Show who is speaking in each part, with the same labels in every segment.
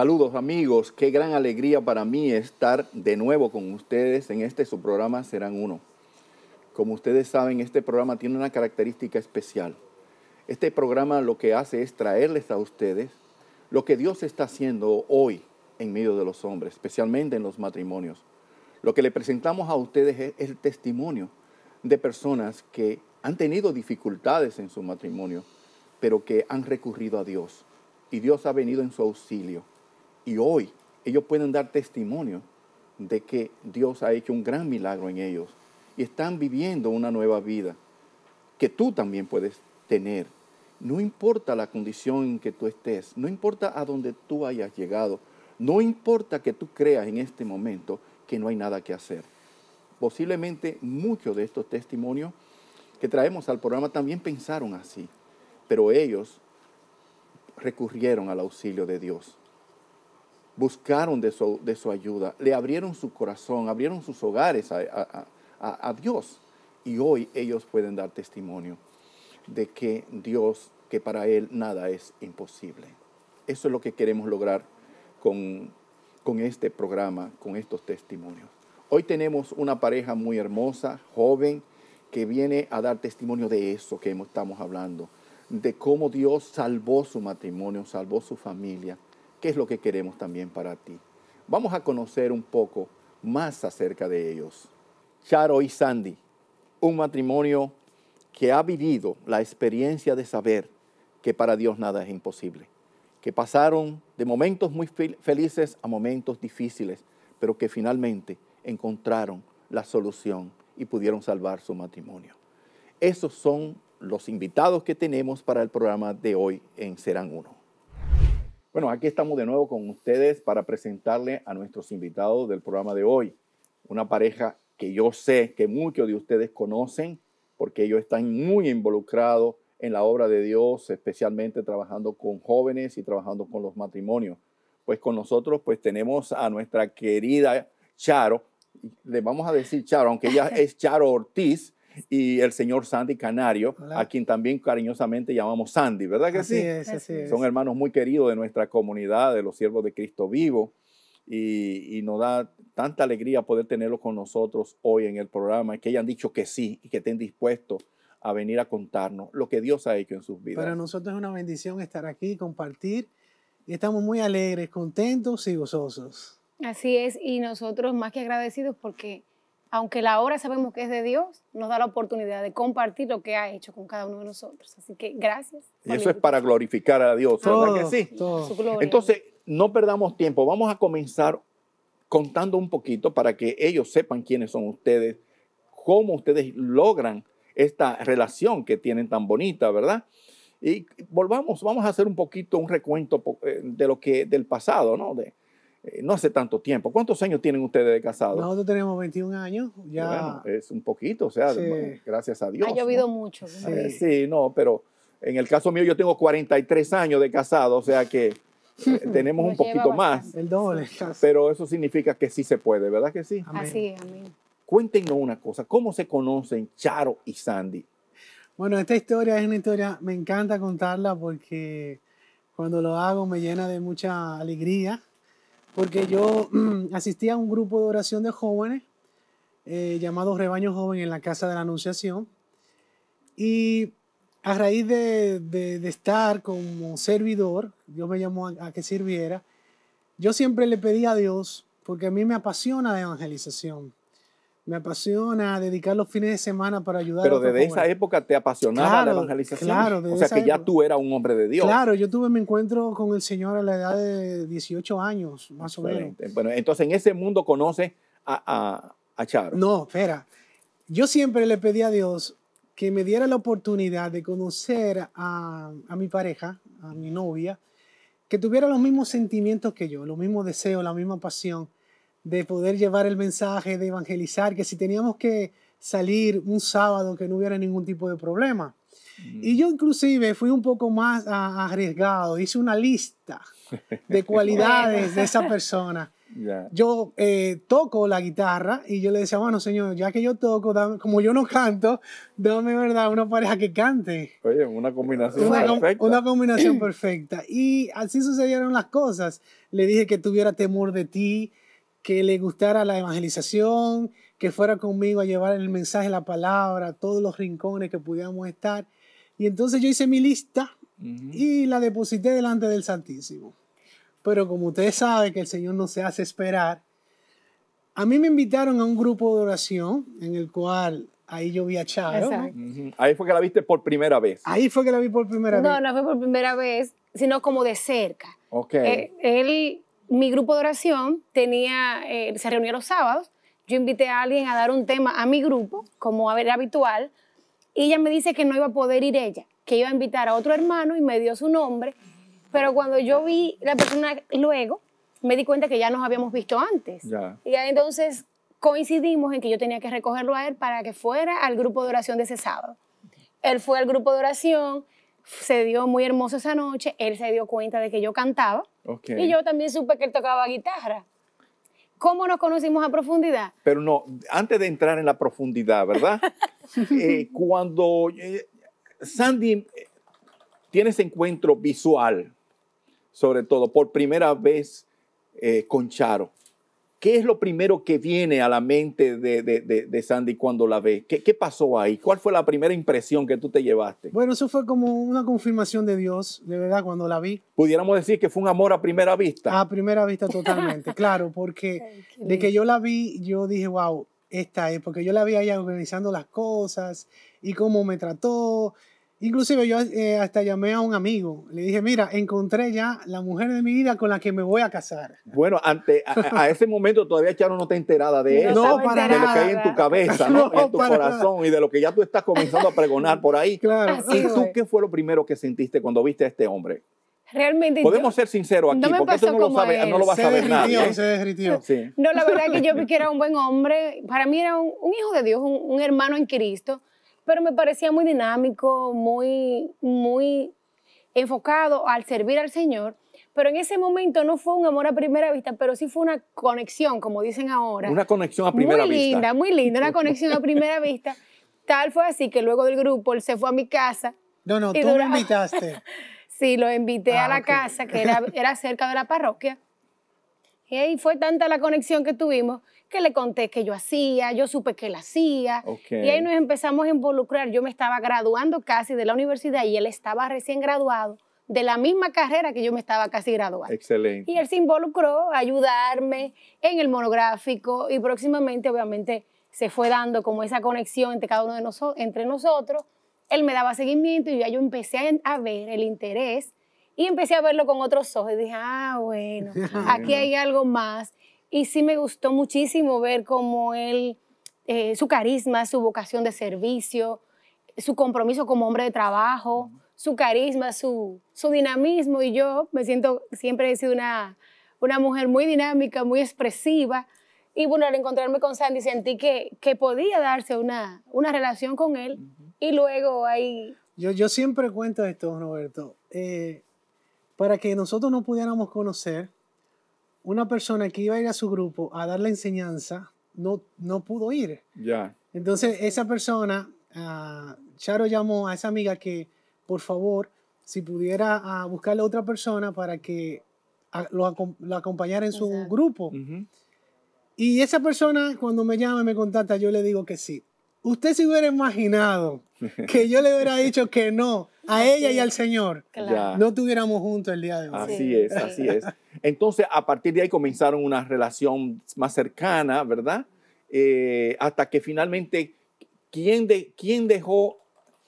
Speaker 1: Saludos amigos, qué gran alegría para mí estar de nuevo con ustedes en este su programa Serán Uno. Como ustedes saben, este programa tiene una característica especial. Este programa lo que hace es traerles a ustedes lo que Dios está haciendo hoy en medio de los hombres, especialmente en los matrimonios. Lo que le presentamos a ustedes es el testimonio de personas que han tenido dificultades en su matrimonio, pero que han recurrido a Dios y Dios ha venido en su auxilio y hoy ellos pueden dar testimonio de que Dios ha hecho un gran milagro en ellos y están viviendo una nueva vida que tú también puedes tener. No importa la condición en que tú estés, no importa a dónde tú hayas llegado, no importa que tú creas en este momento que no hay nada que hacer. Posiblemente muchos de estos testimonios que traemos al programa también pensaron así, pero ellos recurrieron al auxilio de Dios buscaron de su, de su ayuda, le abrieron su corazón, abrieron sus hogares a, a, Dios. Y hoy ellos pueden dar testimonio de que Dios, que para Él nada es imposible. Eso es lo que queremos lograr con, con este programa, con estos testimonios. Hoy tenemos una pareja muy hermosa, joven, que viene a dar testimonio de eso que estamos hablando, de cómo Dios salvó su matrimonio, salvó su familia qué es lo que queremos también para ti. Vamos a conocer un poco más acerca de ellos. Charo y Sandy, un matrimonio que ha vivido la experiencia de saber que para Dios nada es imposible, que pasaron de momentos muy felices a momentos difíciles, pero que finalmente encontraron la solución y pudieron salvar su matrimonio. Esos son los invitados que tenemos para el programa de hoy en Serán Uno. Bueno, aquí estamos de nuevo con ustedes para presentarle a nuestros invitados del programa de hoy, una pareja que yo sé que muchos de ustedes conocen porque ellos están muy involucrados en la obra de Dios, especialmente trabajando con jóvenes y trabajando con los matrimonios. Pues con nosotros pues tenemos a nuestra querida Charo, le vamos a decir Charo, aunque ella es Charo Ortiz, y el señor Sandy Canario, a quien también cariñosamente llamamos Sandy, ¿verdad que así sí? Son hermanos muy queridos de nuestra comunidad, de los siervos de Cristo vivo, y, y, nos da tanta alegría poder tenerlos con nosotros hoy en el programa, que hayan dicho que sí y que estén dispuestos a venir a contarnos lo que Dios ha hecho en sus vidas. Para
Speaker 2: nosotros es una bendición estar aquí, compartir, y estamos muy alegres, contentos y gozosos.
Speaker 3: Así es, y nosotros más que agradecidos porque aunque la obra sabemos que es de Dios, nos da la oportunidad de compartir lo que ha hecho con cada uno de nosotros. Así que gracias.
Speaker 1: Y eso es para glorificar a Dios, que Entonces, no perdamos tiempo. Vamos a comenzar contando un poquito para que ellos sepan quiénes son ustedes, cómo ustedes logran esta relación que tienen tan bonita, ¿verdad? Y volvamos, vamos a hacer un poquito un recuento eh, de lo que del pasado, ¿no? De, eh, no hace tanto tiempo. ¿Cuántos años tienen ustedes de casados? Nosotros
Speaker 2: tenemos 21 años. Ya...
Speaker 1: Bueno, es un poquito, o sea, gracias a Dios. Ha llovido
Speaker 3: mucho. Eh,
Speaker 1: sí. no, pero en el caso mío yo tengo 43 años de casado, o sea que eh, tenemos un poquito más. El doble. Pero eso significa que sí se puede, ¿verdad que sí? Así, amén. Cuéntenos una cosa, ¿cómo se conocen Charo y Sandy?
Speaker 2: Bueno, esta historia es una historia, me encanta contarla porque cuando lo hago me llena de mucha alegría porque yo asistí a un grupo de oración de jóvenes eh, llamado Rebaño Joven en la Casa de la Anunciación. Y a raíz de, estar como servidor, Dios me llamó a, a que sirviera, yo siempre le pedí a Dios, porque a mí me apasiona la evangelización, me apasiona dedicar los fines de semana para ayudar Pero desde esa
Speaker 1: época te apasionaba la evangelización. Claro, o sea que ya tú eras un hombre de Dios. Claro,
Speaker 2: yo tuve mi encuentro con el Señor a la edad de 18 años, más o menos.
Speaker 1: Bueno, entonces en ese mundo conoce a, a, Charo.
Speaker 2: No, espera. Yo siempre le pedí a Dios que me diera la oportunidad de conocer a, a mi pareja, a mi novia, que tuviera los mismos sentimientos que yo, los mismos deseos, la misma pasión de poder llevar el mensaje, de evangelizar, que si teníamos que salir un sábado que no hubiera ningún tipo de problema. Mm. Y yo inclusive fui un poco más arriesgado, hice una lista de cualidades de esa persona. Yo eh, toco la guitarra y yo le decía, bueno, señor, ya que yo toco, como yo no canto, dame, ¿verdad?, una pareja que cante.
Speaker 1: Oye, una combinación perfecta. Una combinación perfecta.
Speaker 2: Y así sucedieron las cosas. Le dije que tuviera temor de ti, que le gustara la evangelización, que fuera conmigo a llevar el mensaje, la palabra, todos los rincones que pudiéramos estar. Y entonces yo hice mi lista y la deposité delante del Santísimo. Pero como ustedes saben que el Señor no se hace esperar, a mí me invitaron a un grupo de oración en el cual ahí yo vi a Charo.
Speaker 1: Ahí fue que la viste por primera vez. Ahí fue que la vi por primera vez. No,
Speaker 3: no fue por primera vez, sino como de cerca. Ok. Eh, él mi grupo de oración tenía, eh, se reunía los sábados, yo invité a alguien a dar un tema a mi grupo, como era habitual, y ella me dice que no iba a poder ir ella, que iba a invitar a otro hermano y me dio su nombre, pero cuando yo vi la persona luego, me di cuenta que ya nos habíamos visto antes. Y entonces coincidimos en que yo tenía que recogerlo a él para que fuera al grupo de oración de ese sábado. Él fue al grupo de oración, se dio muy hermoso esa noche, él se dio cuenta de que yo cantaba y yo también supe que él tocaba guitarra. ¿Cómo nos conocimos a profundidad?
Speaker 1: Pero no, antes de entrar en la profundidad, ¿verdad? Eh, cuando eh, Sandy eh, tiene ese encuentro visual, sobre todo por primera vez con Charo, ¿Qué es lo primero que viene a la mente de, Sandy cuando la ve? ¿Qué, ¿Qué, pasó ahí? ¿Cuál fue la primera impresión que tú te llevaste?
Speaker 2: Bueno, eso fue como una confirmación de Dios, de verdad, cuando la vi.
Speaker 1: Pudiéramos decir que fue un amor a primera vista.
Speaker 2: A primera vista totalmente, claro, porque de que yo la vi, yo dije, wow, esta es, porque yo la vi ahí organizando las cosas y cómo me trató Inclusive yo eh, hasta llamé a un amigo, le dije, mira, encontré ya la mujer de mi vida con la que me voy a casar.
Speaker 1: Bueno, ante, a, ese momento todavía Charo no está enterada de eso, no, para de lo que hay en tu cabeza, en tu corazón y de lo que ya tú estás comenzando a pregonar por ahí. Claro. ¿Y tú qué fue lo primero que sentiste cuando viste a este hombre?
Speaker 3: Realmente. Podemos ser
Speaker 1: sinceros aquí, porque eso no lo, no lo va a saber nadie. ¿eh? Se
Speaker 3: No, la verdad que yo vi que era un buen hombre. Para mí era un, hijo de Dios, un hermano en Cristo pero me parecía muy dinámico, muy, muy enfocado al servir al Señor. Pero en ese momento no fue un amor a primera vista, pero sí fue una conexión, como dicen ahora. Una
Speaker 1: conexión a primera vista. Muy linda,
Speaker 3: muy linda, una conexión a primera vista. Tal fue así que luego del grupo él se fue a mi casa.
Speaker 1: No, no, tú lo invitaste.
Speaker 3: sí, lo invité a ah, la casa, que era, era cerca de la parroquia. Y ahí fue tanta la conexión que tuvimos que le conté que yo hacía, yo supe que él hacía. Y ahí nos empezamos a involucrar. Yo me estaba graduando casi de la universidad y él estaba recién graduado de la misma carrera que yo me estaba casi graduando.
Speaker 1: Excelente. Y
Speaker 3: él se involucró a ayudarme en el monográfico y próximamente, obviamente, se fue dando como esa conexión entre cada uno de nosotros, entre nosotros. Él me daba seguimiento y ya yo empecé a ver el interés y empecé a verlo con otros ojos. Y dije, ah, bueno, ah, aquí hay algo más y sí me gustó muchísimo ver cómo él, eh, su carisma, su vocación de servicio, su compromiso como hombre de trabajo, su carisma, su, su dinamismo. Y yo me siento, siempre he sido una, una mujer muy dinámica, muy expresiva. Y bueno, al encontrarme con Sandy sentí que, que podía darse una, una relación con él. Y luego ahí...
Speaker 2: Yo, yo siempre cuento esto, Roberto. Eh, para que nosotros nos pudiéramos conocer, una persona que iba a ir a su grupo a dar la enseñanza no, no pudo ir. Ya. Entonces, esa persona, ah, Charo llamó a esa amiga que, por favor, si pudiera a ah, buscarle a otra persona para que ah, lo, acompañara en su grupo. Y esa persona, cuando me llama y me contacta, yo le digo que sí. Usted se hubiera imaginado que yo le hubiera dicho que no a ella y al Señor, claro. no estuviéramos juntos el día
Speaker 1: de hoy. Así es, así es. Entonces, a partir de ahí comenzaron una relación más cercana, ¿verdad? Eh, hasta que finalmente, ¿quién, de, ¿quién dejó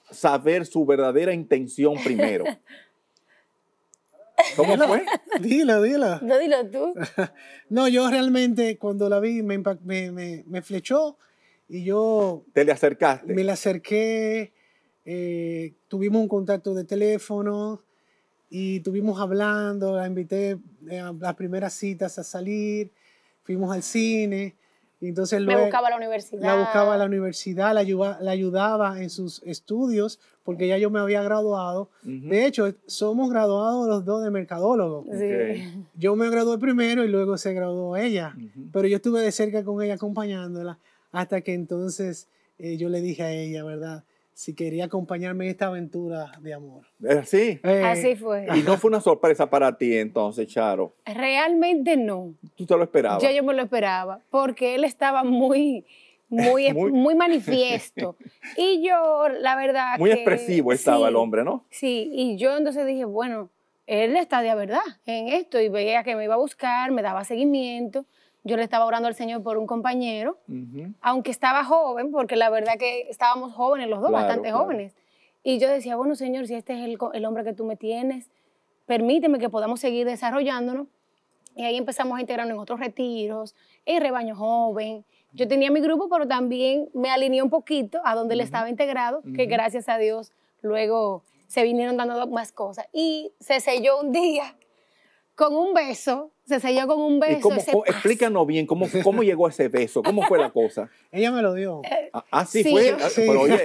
Speaker 1: saber su verdadera intención primero? ¿Cómo fue? dila dila
Speaker 2: No, dilo tú. No, yo realmente cuando la vi me, me, flechó y yo...
Speaker 1: ¿Te le acercaste? Me la
Speaker 2: acerqué eh, tuvimos un contacto de teléfono y tuvimos hablando, la invité eh, a las primeras citas a salir, fuimos al cine. Y entonces Me buscaba
Speaker 3: la universidad. La buscaba a
Speaker 2: la universidad, la ayudaba, la ayudaba en sus estudios, porque ya yo me había graduado. De hecho, somos graduados los dos de mercadólogo Yo me gradué primero y luego se graduó ella. Pero yo estuve de cerca con ella acompañándola hasta que entonces eh, yo le dije a ella, ¿verdad? si quería acompañarme en esta aventura de amor.
Speaker 1: Eh, sí. Eh, Así fue. Y no fue una sorpresa para ti entonces, Charo.
Speaker 3: Realmente no.
Speaker 1: ¿Tú te lo esperabas? Yo, yo
Speaker 3: me lo esperaba, porque él estaba muy, muy, muy, manifiesto. y yo, la verdad. Muy expresivo estaba el hombre, ¿no? Sí, y yo entonces dije, bueno, él está de verdad en esto y veía que me iba a buscar, me daba seguimiento. Yo le estaba orando al Señor por un compañero, aunque estaba joven, porque la verdad que estábamos jóvenes los dos, bastante jóvenes. Y yo decía, bueno, Señor, si este es el, hombre que tú me tienes, permíteme que podamos seguir desarrollándonos. Y ahí empezamos a integrarnos en otros retiros, en rebaño joven. Yo tenía mi grupo, pero también me alineé un poquito a donde él estaba integrado, que gracias a Dios luego se vinieron dando más cosas. Y se selló un día con un beso se selló con un beso.
Speaker 1: explícanos bien cómo, cómo llegó ese beso, cómo fue la cosa. Ella me lo dio. Eh, así ah, ah, sí, fue. oye,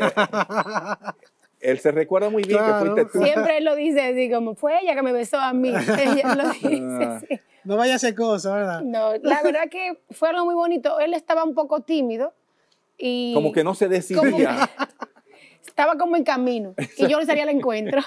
Speaker 1: él se recuerda muy bien que fuiste tú. Siempre
Speaker 3: él lo dice así, como fue ella que me besó a mí. Ella lo dice
Speaker 1: ah. así. No vaya a hacer cosas, ¿verdad?
Speaker 3: No, la verdad que fue algo muy bonito. Él estaba un poco tímido y... Como que no se decidía. estaba como en camino y yo le salía al encuentro.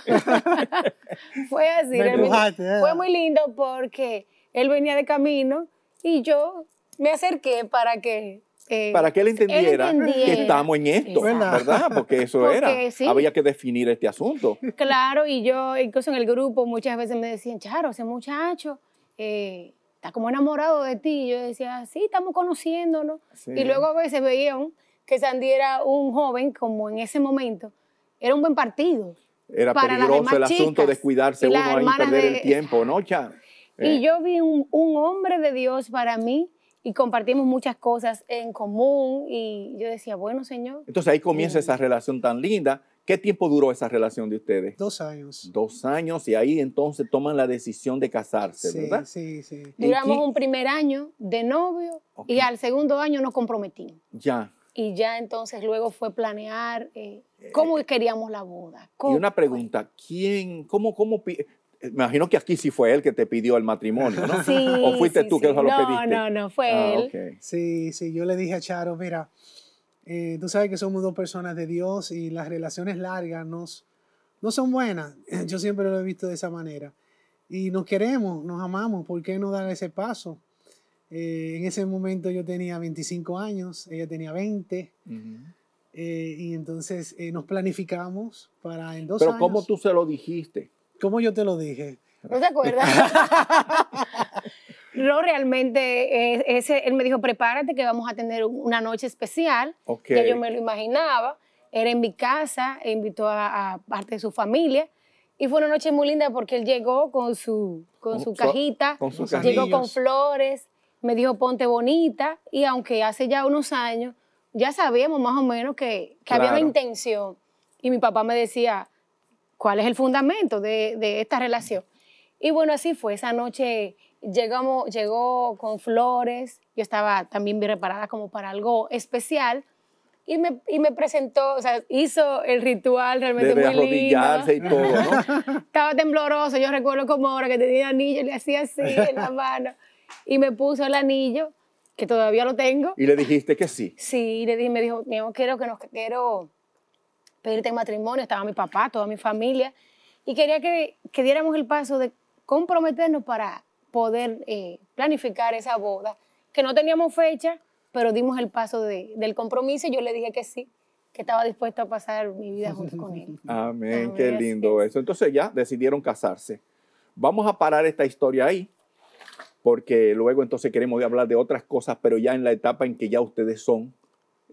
Speaker 3: fue así, ¿eh? Fue muy lindo porque él venía de camino y yo me acerqué para que eh, para que él entendiera, que estamos
Speaker 1: en esto, ¿verdad? Porque eso era. Había que definir este asunto.
Speaker 3: Claro, y yo, incluso en el grupo, muchas veces me decían, Charo, ese muchacho eh, está como enamorado de ti. Y yo decía, sí, estamos conociéndolo. Y luego a veces veían que Sandy era un joven, como en ese momento, era un buen partido. Era peligroso el asunto de
Speaker 1: cuidarse uno y perder el tiempo, ¿no, Charo? Y yo
Speaker 3: vi un, un, hombre de Dios para mí y compartimos muchas cosas en común y yo decía, bueno, Señor.
Speaker 1: Entonces ahí comienza esa relación tan linda. ¿Qué tiempo duró esa relación de ustedes? Dos años. Dos años y ahí entonces toman la decisión de casarse, ¿verdad? Sí, sí. Duramos un
Speaker 3: primer año de novio y al segundo año nos comprometimos. Ya. Y ya entonces luego fue planear eh, eh, cómo eh, queríamos la boda.
Speaker 1: y una pregunta, ¿quién, cómo, cómo, imagino que aquí sí fue él que te pidió el matrimonio, ¿no? Sí, ¿O fuiste sí, tú sí. que no, lo pediste? No, no,
Speaker 3: no, fue ah,
Speaker 1: él. Sí,
Speaker 2: sí, yo le dije a Charo, mira, eh, tú sabes que somos dos personas de Dios y las relaciones largas nos, no son buenas. Yo siempre lo he visto de esa manera. Y nos queremos, nos amamos, ¿por qué no dar ese paso? Eh, en ese momento yo tenía 25 años, ella tenía 20. Eh, y entonces nos planificamos para en dos Pero ¿cómo tú se lo dijiste? ¿Cómo yo te lo dije?
Speaker 3: ¿No te acuerdas? no, realmente, eh, él me dijo, prepárate que vamos a tener una noche especial, que yo me lo imaginaba. Era en mi casa, invitó a, parte de su familia. Y fue una noche muy linda porque él llegó con su, con, su cajita, llegó con flores, me dijo ponte bonita y aunque hace ya unos años, ya sabíamos más o menos que, había una intención. Y mi papá me decía, cuál es el fundamento de, esta relación. Y bueno, así fue. Esa noche llegó con flores. Yo estaba también bien preparada como para algo especial. Y me, presentó, o sea, hizo el ritual realmente muy lindo. y todo, ¿no? Estaba tembloroso, yo recuerdo como ahora que tenía el anillo, le hacía así en la mano. Y me puso el anillo, que todavía lo tengo.
Speaker 1: ¿Y le dijiste que sí?
Speaker 3: Sí, y le dije, me dijo, mi quiero que nos, quiero pedirte matrimonio, estaba mi papá, toda mi familia, y quería que, que diéramos el paso de comprometernos para poder eh, planificar esa boda, que no teníamos fecha, pero dimos el paso de, del compromiso y yo le dije que sí, que estaba dispuesto a pasar mi vida junto con él.
Speaker 1: Amén. Ah, ah, qué lindo eso. Entonces ya decidieron casarse. Vamos a parar esta historia ahí, porque luego entonces queremos hablar de otras cosas, pero ya en la etapa en que ya ustedes son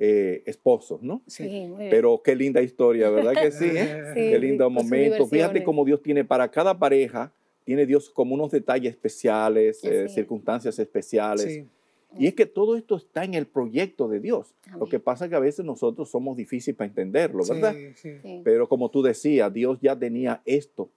Speaker 1: eh, esposos, ¿no? Sí, Pero qué linda historia, ¿verdad que sí? sí qué lindo momento. Fíjate cómo Dios tiene para cada pareja, tiene Dios como unos detalles especiales, eh, circunstancias especiales. Y es que todo esto está en el proyecto de Dios. Lo que pasa es que a veces nosotros somos difíciles para entenderlo, ¿verdad? Sí, Pero como tú decías, Dios ya tenía esto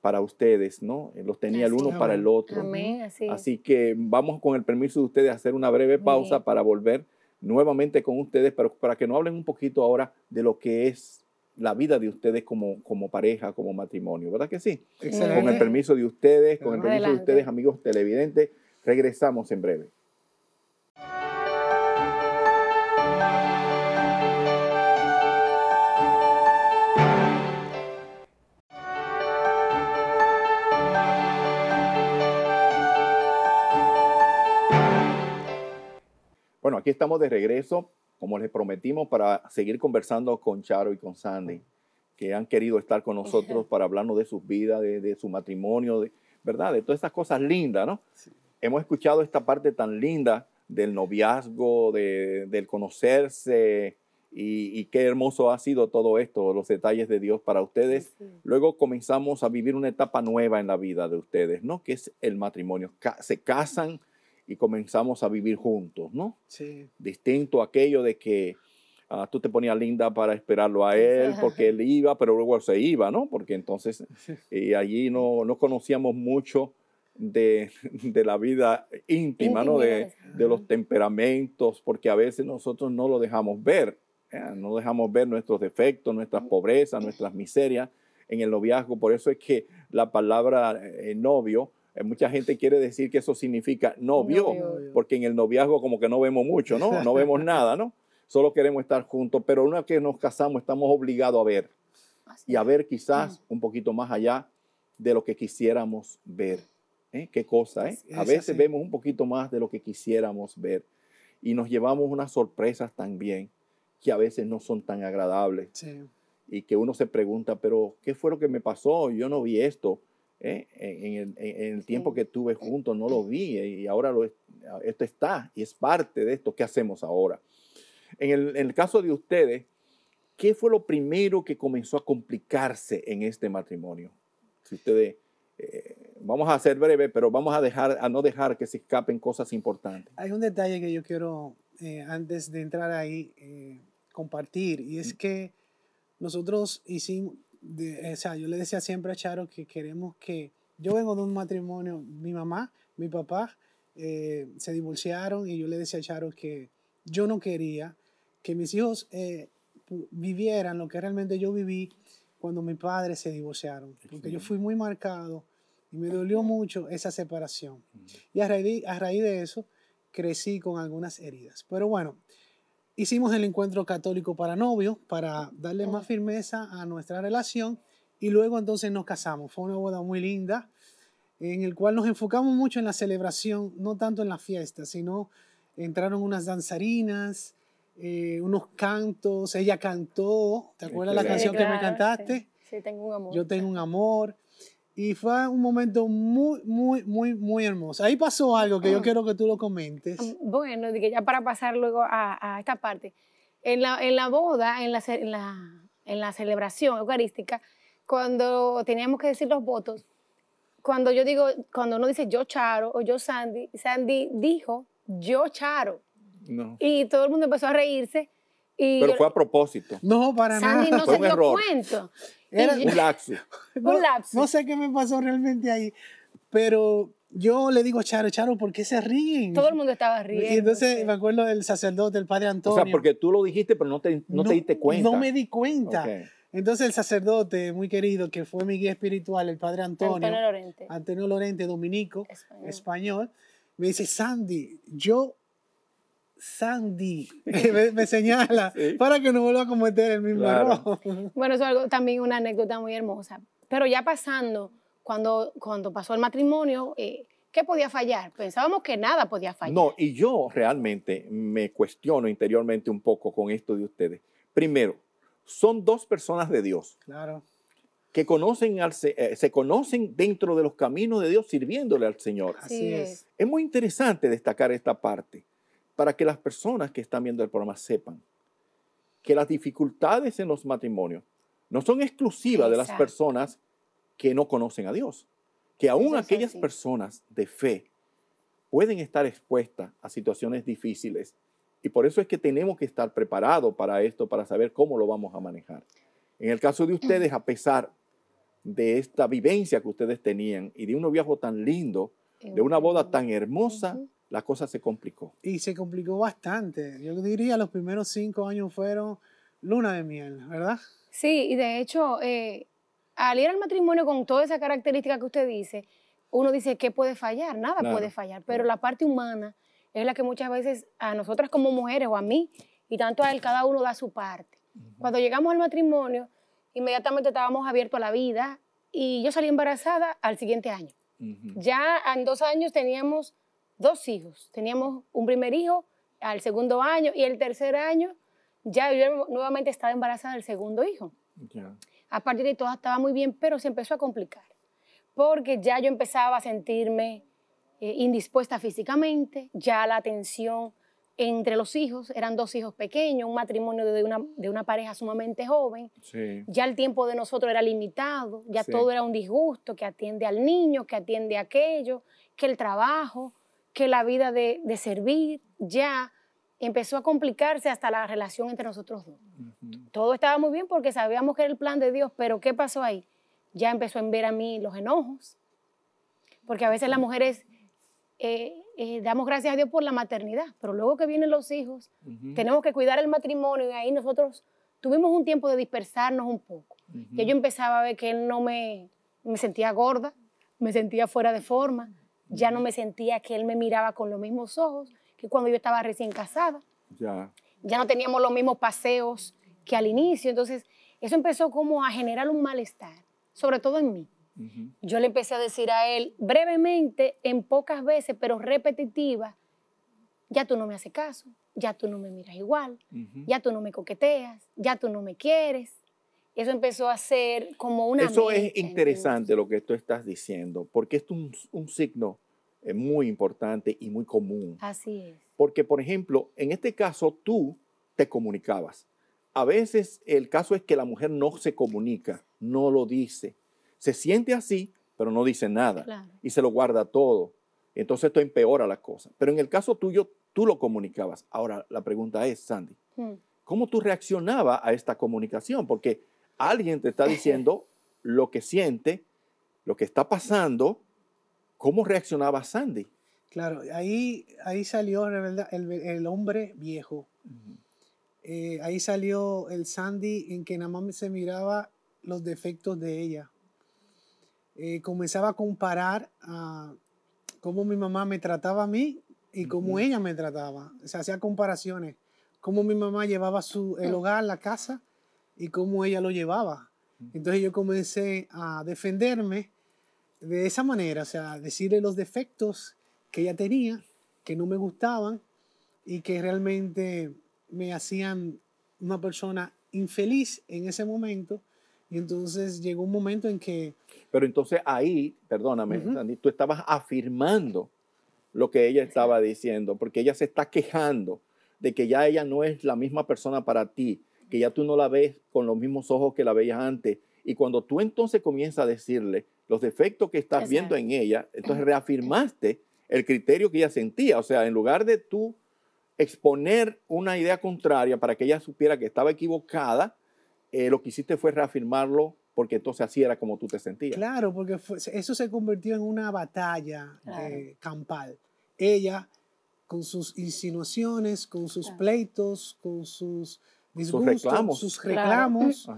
Speaker 1: para ustedes, ¿no? Los tenía el uno para el otro.
Speaker 3: Amén. Así, Así,
Speaker 1: que vamos con el permiso de ustedes a hacer una breve pausa para volver nuevamente con ustedes, pero para que no hablen un poquito ahora de lo que es la vida de ustedes como, como pareja, como matrimonio, ¿verdad que sí? Con el permiso de ustedes, con el permiso de ustedes, amigos televidentes, regresamos en breve. Bueno, aquí estamos de regreso, como les prometimos, para seguir conversando con Charo y con Sandy, que han querido estar con nosotros para hablarnos de sus vidas, de, su matrimonio, de, ¿verdad? De todas estas cosas lindas, ¿no? Hemos escuchado esta parte tan linda del noviazgo, de, del conocerse, y, qué hermoso ha sido todo esto, los detalles de Dios para ustedes. Luego comenzamos a vivir una etapa nueva en la vida de ustedes, ¿no? Que es el matrimonio. se casan y comenzamos a vivir juntos, ¿no? Sí. Distinto a aquello de que ah, tú te ponías linda para esperarlo a él, porque él iba, pero luego se iba, ¿no? Porque entonces y eh, allí no, conocíamos mucho de, la vida íntima, ¿no? De, los temperamentos, porque a veces nosotros no lo dejamos ver, ¿eh? no dejamos ver nuestros defectos, nuestras pobrezas, nuestras miserias en el noviazgo. Por eso es que la palabra eh, novio eh, mucha gente quiere decir que eso significa novio, porque en el noviazgo como que no vemos mucho, ¿no? No vemos nada, ¿no? Solo queremos estar juntos, pero una vez que nos casamos estamos obligados a ver y a ver quizás mm. un poquito más allá de lo que quisiéramos ver. ¿eh? Qué cosa, ¿eh? A veces vemos un poquito más de lo que quisiéramos ver y nos llevamos unas sorpresas también que a veces no son tan agradables. Y que uno se pregunta, pero ¿qué fue lo que me pasó? Yo no vi esto ¿eh? en, el, tiempo que tuve juntos, no lo vi eh, y ahora lo, ah, esto está y es parte de esto. que hacemos ahora? En el, caso de ustedes, ¿qué fue lo primero que comenzó a complicarse en este matrimonio? Si ustedes, eh, vamos a ser breve, pero vamos a, dejar, a no dejar que se escapen cosas importantes.
Speaker 2: Hay un detalle que yo quiero, antes de entrar ahí, compartir, y es mm. que nosotros hicimos, de, o sea, yo le decía siempre a Charo que queremos que, yo vengo de un matrimonio, mi mamá, mi papá eh, se divorciaron y yo le decía a Charo que yo no quería que mis hijos eh, vivieran lo que realmente yo viví cuando mis padres se divorciaron, porque yo fui muy marcado y me dolió mucho esa separación. Y a raíz, a raíz de eso crecí con algunas heridas. Pero bueno, hicimos el encuentro católico para novios, para darle más firmeza a nuestra relación y luego entonces nos casamos. Fue una boda muy linda en el cual nos enfocamos mucho en la celebración, no tanto en la fiesta, sino entraron unas danzarinas, eh, unos cantos, ella cantó, ¿te acuerdas la canción que me cantaste?
Speaker 3: sí tengo un amor. Yo
Speaker 2: tengo un amor. Y fue un momento muy, muy, muy, muy hermoso. Ahí pasó algo que yo ah. quiero que tú lo comentes.
Speaker 3: Ah, bueno, que ya para pasar luego a, esta parte. En la, en la boda, en la, en, la, en la celebración eucarística, cuando teníamos que decir los votos, cuando yo digo, cuando uno dice yo Charo o yo Sandy, Sandy dijo yo Charo. No. Y todo el mundo empezó a reírse. Y Pero fue a
Speaker 1: propósito. No, para Sandy nada. no fue se dio error
Speaker 3: un lapso. No, un lapso. No sé qué me pasó realmente ahí,
Speaker 2: pero yo le digo, Charo, Charo, ¿por qué se ríen? Todo el mundo estaba riendo. Y entonces me acuerdo del sacerdote, el padre Antonio. O sea, porque
Speaker 1: tú lo dijiste, pero no te, no, diste cuenta. No me di
Speaker 2: cuenta. Entonces el sacerdote muy querido, que fue mi guía espiritual, el padre Antonio. Antonio Lorente. Antonio Lorente, dominico, español, español me dice, Sandy, yo Sandy, me, señala para que no vuelva a cometer el mismo error.
Speaker 3: Bueno, eso es también una anécdota muy hermosa. Pero ya pasando, cuando, cuando pasó el matrimonio, eh, ¿qué podía fallar? Pensábamos que nada podía fallar. No,
Speaker 1: y yo realmente me cuestiono interiormente un poco con esto de ustedes. Primero, son dos personas de Dios. Claro. Que conocen al, se eh, conocen dentro de los caminos de Dios sirviéndole al Señor. Así es. Es muy interesante destacar esta parte para que las personas que están viendo el programa sepan que las dificultades en los matrimonios no son exclusivas de las personas que no conocen a Dios, que aún aquellas personas de fe pueden estar expuestas a situaciones difíciles y por eso es que tenemos que estar preparados para esto, para saber cómo lo vamos a manejar. En el caso de mm. ustedes, a pesar de esta vivencia que ustedes tenían y de un viaje tan lindo, de una boda tan hermosa, la cosa se complicó.
Speaker 2: Y se complicó
Speaker 1: bastante.
Speaker 2: Yo diría los primeros cinco años fueron luna de miel, ¿verdad?
Speaker 3: Sí, y de hecho, eh, al ir al matrimonio con toda esa característica que usted dice, uno dice, ¿qué puede fallar? Nada puede fallar, pero la parte humana es la que muchas veces a nosotras como mujeres o a mí, y tanto a él, cada uno da su parte. Cuando llegamos al matrimonio, inmediatamente estábamos abiertos a la vida y yo salí embarazada al siguiente año. Ya en dos años teníamos dos hijos. Teníamos un primer hijo al segundo año y el tercer año ya yo nuevamente estaba embarazada del segundo hijo. A partir de todo estaba muy bien, pero se empezó a complicar porque ya yo empezaba a sentirme eh, indispuesta físicamente, ya la tensión entre los hijos, eran dos hijos pequeños, un matrimonio de una, de una pareja sumamente joven, sí. ya el tiempo de nosotros era limitado, ya todo era un disgusto que atiende al niño, que atiende aquello, que el trabajo, que la vida de, servir ya empezó a complicarse hasta la relación entre nosotros dos. Todo estaba muy bien porque sabíamos que era el plan de Dios, pero ¿qué pasó ahí? Ya empezó a ver a mí los enojos, porque a veces las mujeres eh, eh, damos gracias a Dios por la maternidad, pero luego que vienen los hijos, tenemos que cuidar el matrimonio y ahí nosotros tuvimos un tiempo de dispersarnos un poco. yo empezaba a ver que él no me, me sentía gorda, me sentía fuera de forma, ya no me sentía que él me miraba con los mismos ojos que cuando yo estaba recién casada. Ya. no teníamos los mismos paseos que al inicio. Entonces, eso empezó como a generar un malestar, sobre todo en mí. Yo le empecé a decir a él brevemente, en pocas veces, pero repetitiva, ya tú no me haces caso, ya tú no me miras igual, ya tú no me coqueteas, ya tú no me quieres. Eso empezó a ser como una... Eso es
Speaker 1: interesante lo que tú estás diciendo, porque esto es un, un signo eh, muy importante y muy común. Así es. Porque, por ejemplo, en este caso tú te comunicabas. A veces el caso es que la mujer no se comunica, no lo dice. Se siente así, pero no dice nada y se lo guarda todo. Entonces esto empeora la cosa. Pero en el caso tuyo, tú lo comunicabas. Ahora, la pregunta es, Sandy, hmm. ¿cómo tú reaccionabas a esta comunicación? Porque alguien te está diciendo lo que siente, lo que está pasando, cómo reaccionaba Sandy.
Speaker 2: Claro, ahí, ahí salió El, hombre viejo. Eh, ahí salió el Sandy en que nada más se miraba los defectos de ella. Eh, comenzaba a comparar a cómo mi mamá me trataba a mí y cómo ella me trataba. se hacía comparaciones. Cómo mi mamá llevaba su, el hogar, la casa, y cómo ella lo llevaba. Entonces yo comencé a defenderme de esa manera, o sea, decirle los defectos que ella tenía, que no me gustaban y que realmente me hacían una persona infeliz en ese momento.
Speaker 1: Y entonces llegó un momento en que... Pero entonces ahí, perdóname, tú estabas afirmando lo que ella estaba diciendo, porque ella se está quejando de que ya ella no es la misma persona para ti, que ya tú no la ves con los mismos ojos que la veías antes. Y cuando tú entonces comienzas a decirle los defectos que estás viendo en ella, entonces reafirmaste el criterio que ella sentía. O sea, en lugar de tú exponer una idea contraria para que ella supiera que estaba equivocada, eh, lo que hiciste fue reafirmarlo porque entonces así era como tú te sentías.
Speaker 2: Claro, porque eso se convirtió en una batalla eh, campal. Ella, con sus insinuaciones, con sus pleitos, con sus
Speaker 3: sus reclamos, sus reclamos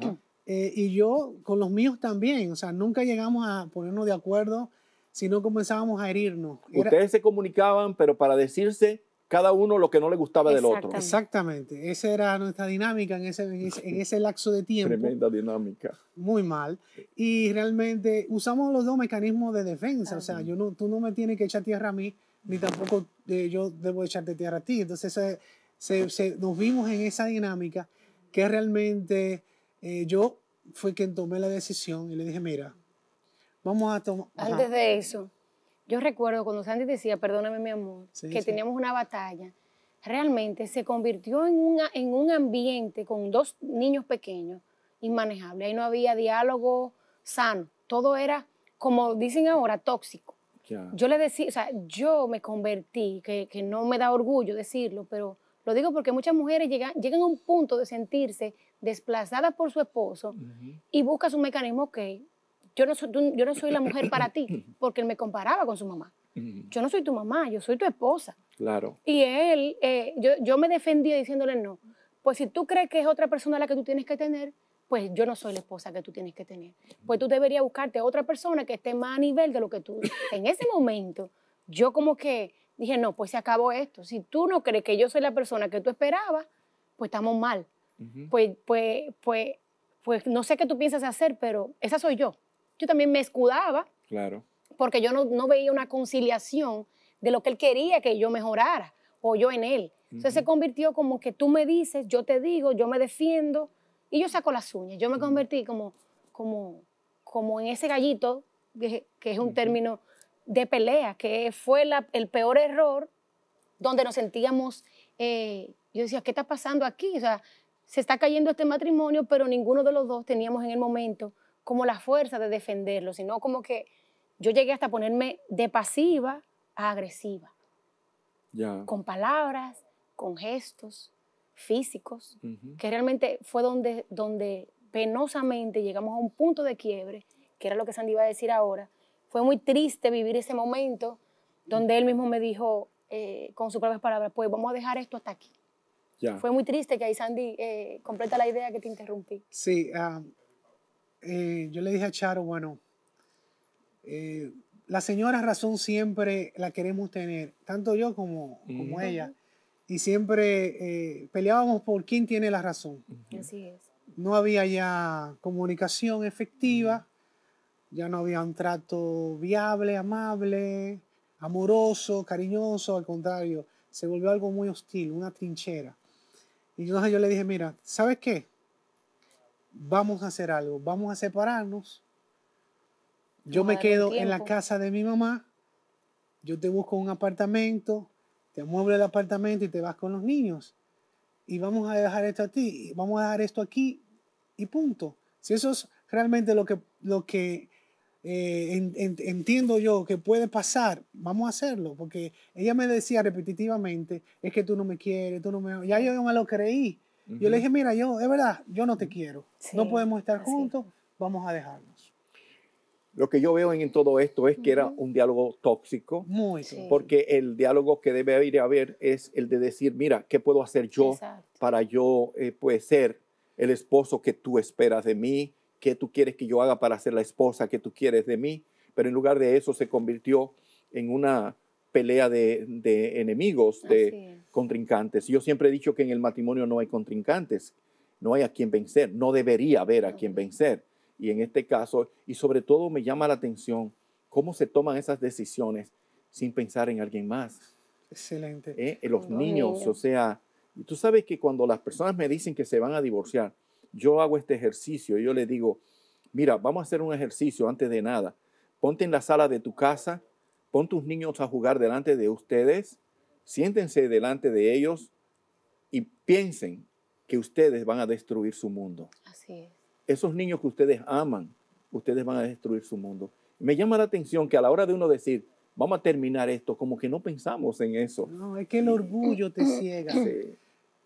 Speaker 2: eh, y yo con los míos también, o sea, nunca llegamos a ponernos de acuerdo, sino comenzábamos a
Speaker 1: herirnos. Ustedes se comunicaban, pero para decirse cada uno lo que no le gustaba del otro.
Speaker 2: Exactamente, esa era nuestra dinámica en ese, en ese, lapso de tiempo. Tremenda
Speaker 1: dinámica.
Speaker 2: Muy mal. Y realmente usamos los dos mecanismos de defensa, o sea, yo no, tú no me tienes que echar tierra a mí, ni tampoco eh, yo debo echarte tierra a ti. Entonces, ese, nos vimos en esa dinámica que realmente eh, yo fui quien tomé la decisión y le dije, mira, vamos a tomar... Antes
Speaker 3: de eso, yo recuerdo cuando Sandy decía, perdóname mi amor, que teníamos una batalla, realmente se convirtió en, una, en un ambiente con dos niños pequeños inmanejable. Ahí no había diálogo sano. Todo era, como dicen ahora, tóxico. Yo le decía, o sea, yo me convertí, que no me da orgullo decirlo, pero lo digo porque muchas mujeres llegan, llegan a un punto de sentirse desplazadas por su esposo y busca un mecanismo que yo no, soy, yo no soy la mujer para ti, porque él me comparaba con su mamá. Yo no soy tu mamá, yo soy tu esposa. Claro. Y él, eh, yo, yo me defendía diciéndole no. Pues si tú crees que es otra persona la que tú tienes que tener, pues yo no soy la esposa que tú tienes que tener. Pues tú deberías buscarte otra persona que esté más a nivel de lo que tú. En ese momento, yo como que dije, no, pues se acabó esto. Si tú no crees que yo soy la persona que tú esperabas, pues estamos mal. pues, pues, pues, pues no sé qué tú piensas hacer, pero esa soy yo. Yo también me escudaba. Claro. Porque yo no, veía una conciliación de lo que él quería que yo mejorara o yo en él. Entonces se convirtió como que tú me dices, yo te digo, yo me defiendo y yo saco las uñas. Yo me convertí como, como, como en ese gallito, que es un término de pelea, que fue el peor error donde nos sentíamos, eh, yo decía, ¿qué está pasando aquí? O sea, se está cayendo este matrimonio, pero ninguno de los dos teníamos en el momento como la fuerza de defenderlo, sino como que yo llegué hasta ponerme de pasiva a agresiva. Con palabras, con gestos físicos, que realmente fue donde, donde penosamente llegamos a un punto de quiebre, que era lo que Sandy iba a decir ahora, fue muy triste vivir ese momento donde él mismo me dijo eh, con sus propias palabras, pues vamos a dejar esto hasta aquí. Ya. Fue muy triste que ahí Sandy eh, completa la idea que te interrumpí.
Speaker 2: Sí, ah, eh, yo le dije a Charo, bueno, la señora razón siempre la queremos tener, tanto yo como, como ella, y siempre peleábamos por quién tiene la razón. Así es. No había ya comunicación efectiva ya no había un trato viable, amable, amoroso, cariñoso, al contrario, se volvió algo muy hostil, una trinchera. Y entonces yo le dije, mira, ¿sabes qué? Vamos a hacer algo, vamos a separarnos. Yo me quedo en la casa de mi mamá, yo te busco un apartamento, te muevo el apartamento y te vas con los niños. Y vamos a dejar esto a ti, vamos a dejar esto aquí y punto. Si eso es realmente lo que, lo que eh, entiendo yo que puede pasar, vamos a hacerlo, porque ella me decía repetitivamente, es que tú no me quieres, tú no me... Ya yo me lo creí. Yo le dije, mira, yo, es verdad, yo no te quiero, no podemos estar juntos, vamos a dejarnos.
Speaker 1: Lo que yo veo en, todo esto es que era un diálogo tóxico, porque el diálogo que debe ir a haber es el de decir, mira, ¿qué puedo hacer yo para yo eh, pues, ser el esposo que tú esperas de mí? qué tú quieres que yo haga para ser la esposa que tú quieres de mí, pero en lugar de eso se convirtió en una pelea de, enemigos, de contrincantes. Yo siempre he dicho que en el matrimonio no hay contrincantes, no hay a quien vencer, no debería haber a quien vencer. Y en este caso, y sobre todo me llama la atención cómo se toman esas decisiones sin pensar en alguien más. Excelente. Eh, los niños, o sea, tú sabes que cuando las personas me dicen que se van a divorciar, yo hago este ejercicio, yo le digo, mira, vamos a hacer un ejercicio antes de nada. Ponte en la sala de tu casa, pon tus niños a jugar delante de ustedes, siéntense delante de ellos y piensen que ustedes van a destruir su mundo. Así es. Esos niños que ustedes aman, ustedes van a destruir su mundo. Me llama la atención que a la hora de uno decir, vamos a terminar esto, como que no pensamos en eso.
Speaker 2: No, es que el orgullo te ciega. Sí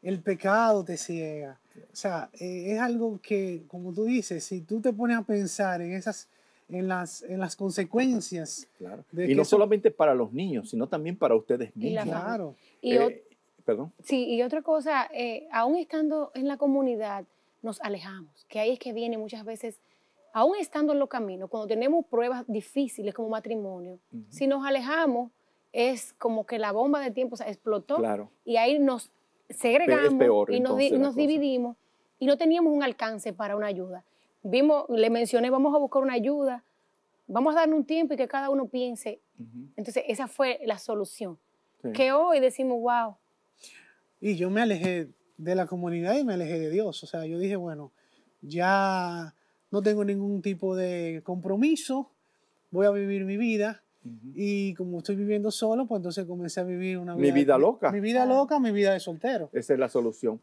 Speaker 2: el pecado te ciega. O sea, eh, es algo que, como tú dices, si tú te pones a pensar en esas, en las, en las consecuencias.
Speaker 1: y no solamente para los niños, sino también para ustedes mismos. claro. Y eh, perdón.
Speaker 3: Sí, y otra cosa, eh, aún estando en la comunidad, nos alejamos, que ahí es que viene muchas veces, aún estando en los caminos, cuando tenemos pruebas difíciles como matrimonio, si nos alejamos, es como que la bomba de tiempo explotó claro. y ahí nos segregamos y nos, dividimos y no teníamos un alcance para una ayuda. Vimos, le mencioné, vamos a buscar una ayuda, vamos a darle un tiempo y que cada uno piense. Entonces, esa fue la solución. Que hoy decimos, wow.
Speaker 2: Y yo me alejé de la comunidad y me alejé de Dios. O sea, yo dije, bueno, ya no tengo ningún tipo de compromiso, voy a vivir mi vida y como estoy viviendo solo, pues entonces comencé a vivir una vida. Mi vida loca. Mi, vida loca, mi vida de soltero.
Speaker 1: Esa es la solución.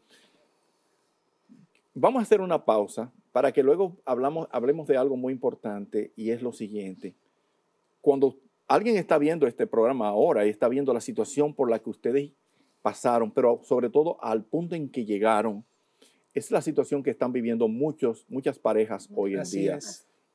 Speaker 1: Vamos a hacer una pausa para que luego hablamos, hablemos de algo muy importante y es lo siguiente. Cuando alguien está viendo este programa ahora y está viendo la situación por la que ustedes pasaron, pero sobre todo al punto en que llegaron, es la situación que están viviendo muchos, muchas parejas hoy en día.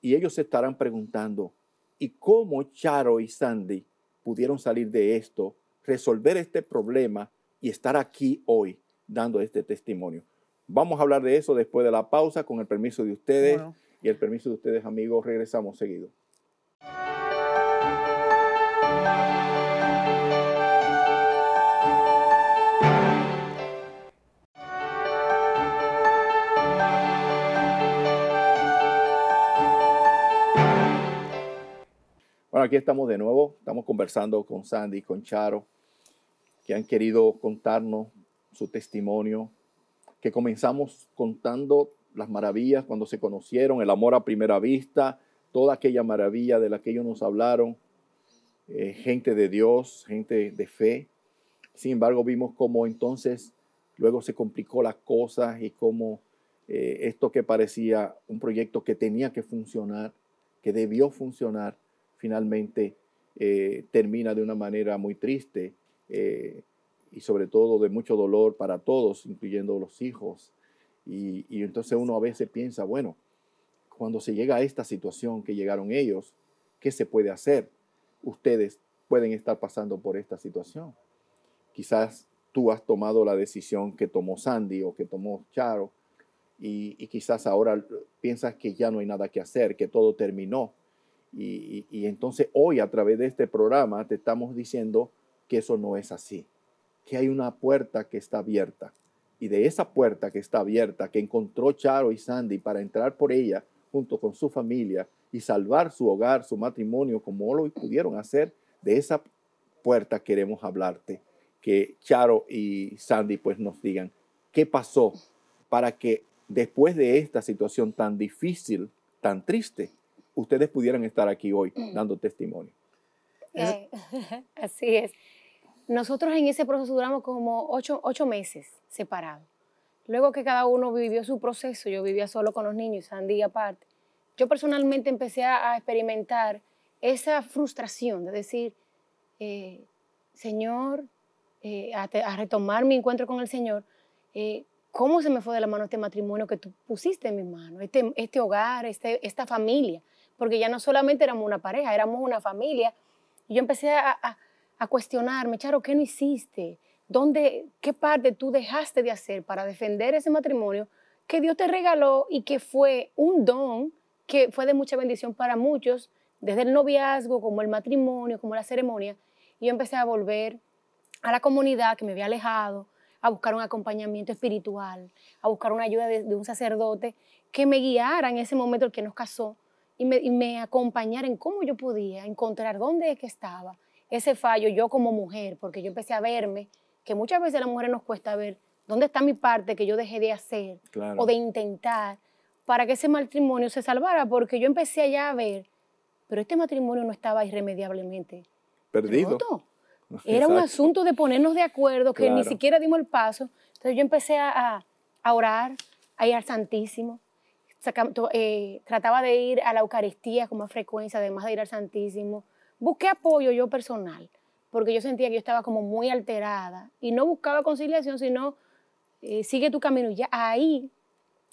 Speaker 1: Y ellos se estarán preguntando, y cómo Charo y Sandy pudieron salir de esto, resolver este problema y estar aquí hoy dando este testimonio. Vamos a hablar de eso después de la pausa con el permiso de ustedes y el permiso de ustedes amigos. Regresamos seguido. aquí estamos de nuevo, estamos conversando con Sandy, y con Charo, que han querido contarnos su testimonio, que comenzamos contando las maravillas cuando se conocieron, el amor a primera vista, toda aquella maravilla de la que ellos nos hablaron, eh, gente de Dios, gente de fe. Sin embargo, vimos cómo entonces luego se complicó las cosas y cómo eh, esto que parecía un proyecto que tenía que funcionar, que debió funcionar, finalmente eh, termina de una manera muy triste eh, y sobre todo de mucho dolor para todos, incluyendo los hijos. Y, entonces uno a veces piensa, bueno, cuando se llega a esta situación que llegaron ellos, ¿qué se puede hacer? Ustedes pueden estar pasando por esta situación. Quizás tú has tomado la decisión que tomó Sandy o que tomó Charo y quizás ahora piensas que ya no hay nada que hacer, que todo terminó y, entonces hoy a través de este programa te estamos diciendo que eso no es así, que hay una puerta que está abierta. Y de esa puerta que está abierta, que encontró Charo y Sandy para entrar por ella junto con su familia y salvar su hogar, su matrimonio, como lo pudieron hacer, de esa puerta queremos hablarte. Que Charo y Sandy pues nos digan qué pasó para que después de esta situación tan difícil, tan triste, ustedes pudieran estar aquí hoy mm. dando testimonio.
Speaker 3: Eh, así es. Nosotros en ese proceso duramos como ocho, ocho meses separados. Luego que cada uno vivió su proceso, yo vivía solo con los niños, Sandy aparte, yo personalmente empecé a, experimentar esa frustración de decir, eh, Señor, eh, a, retomar mi encuentro con el Señor, ¿cómo se me fue de la mano este matrimonio que tú pusiste en mi mano? este, este hogar, este, esta familia? porque ya no solamente éramos una pareja, éramos una familia. Y yo empecé a, cuestionarme, Charo, ¿qué no hiciste? ¿Dónde, ¿Qué parte tú dejaste de hacer para defender ese matrimonio que Dios te regaló y que fue un don, que fue de mucha bendición para muchos, desde el noviazgo, como el matrimonio, como la ceremonia? Y yo empecé a volver a la comunidad que me había alejado, a buscar un acompañamiento espiritual, a buscar una ayuda de, de un sacerdote que me guiara en ese momento el que nos casó y me, acompañar en cómo yo podía encontrar dónde es que estaba ese fallo yo como mujer, porque yo empecé a verme, que muchas veces a las mujeres nos cuesta ver dónde está mi parte que yo dejé de hacer o de intentar para que ese matrimonio se salvara, porque yo empecé allá a ver, pero este matrimonio no estaba irremediablemente perdido. Era un asunto de ponernos de acuerdo, que ni siquiera dimos el paso. Entonces yo empecé a, a orar, a ir al Santísimo, eh, trataba de ir a la Eucaristía con más frecuencia, además de ir al Santísimo. Busqué apoyo yo personal, porque yo sentía que yo estaba como muy alterada y no buscaba conciliación, sino eh, sigue tu camino. Y ya ahí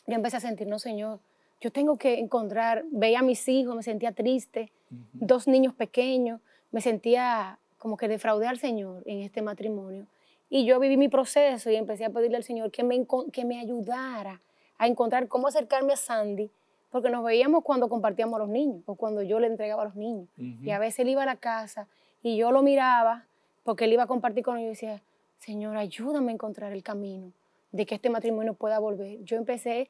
Speaker 3: yo empecé a sentir, no, Señor, yo tengo que encontrar, veía a mis hijos, me sentía triste, dos niños pequeños, me sentía como que defraudé al Señor en este matrimonio. Y yo viví mi proceso y empecé a pedirle al Señor que me, que me ayudara a encontrar cómo acercarme a Sandy, porque nos veíamos cuando compartíamos los niños, o cuando yo le entregaba a los niños. Y a veces él iba a la casa y yo lo miraba, porque él iba a compartir con ellos y decía, Señor, ayúdame a encontrar el camino de que este matrimonio pueda volver. Yo empecé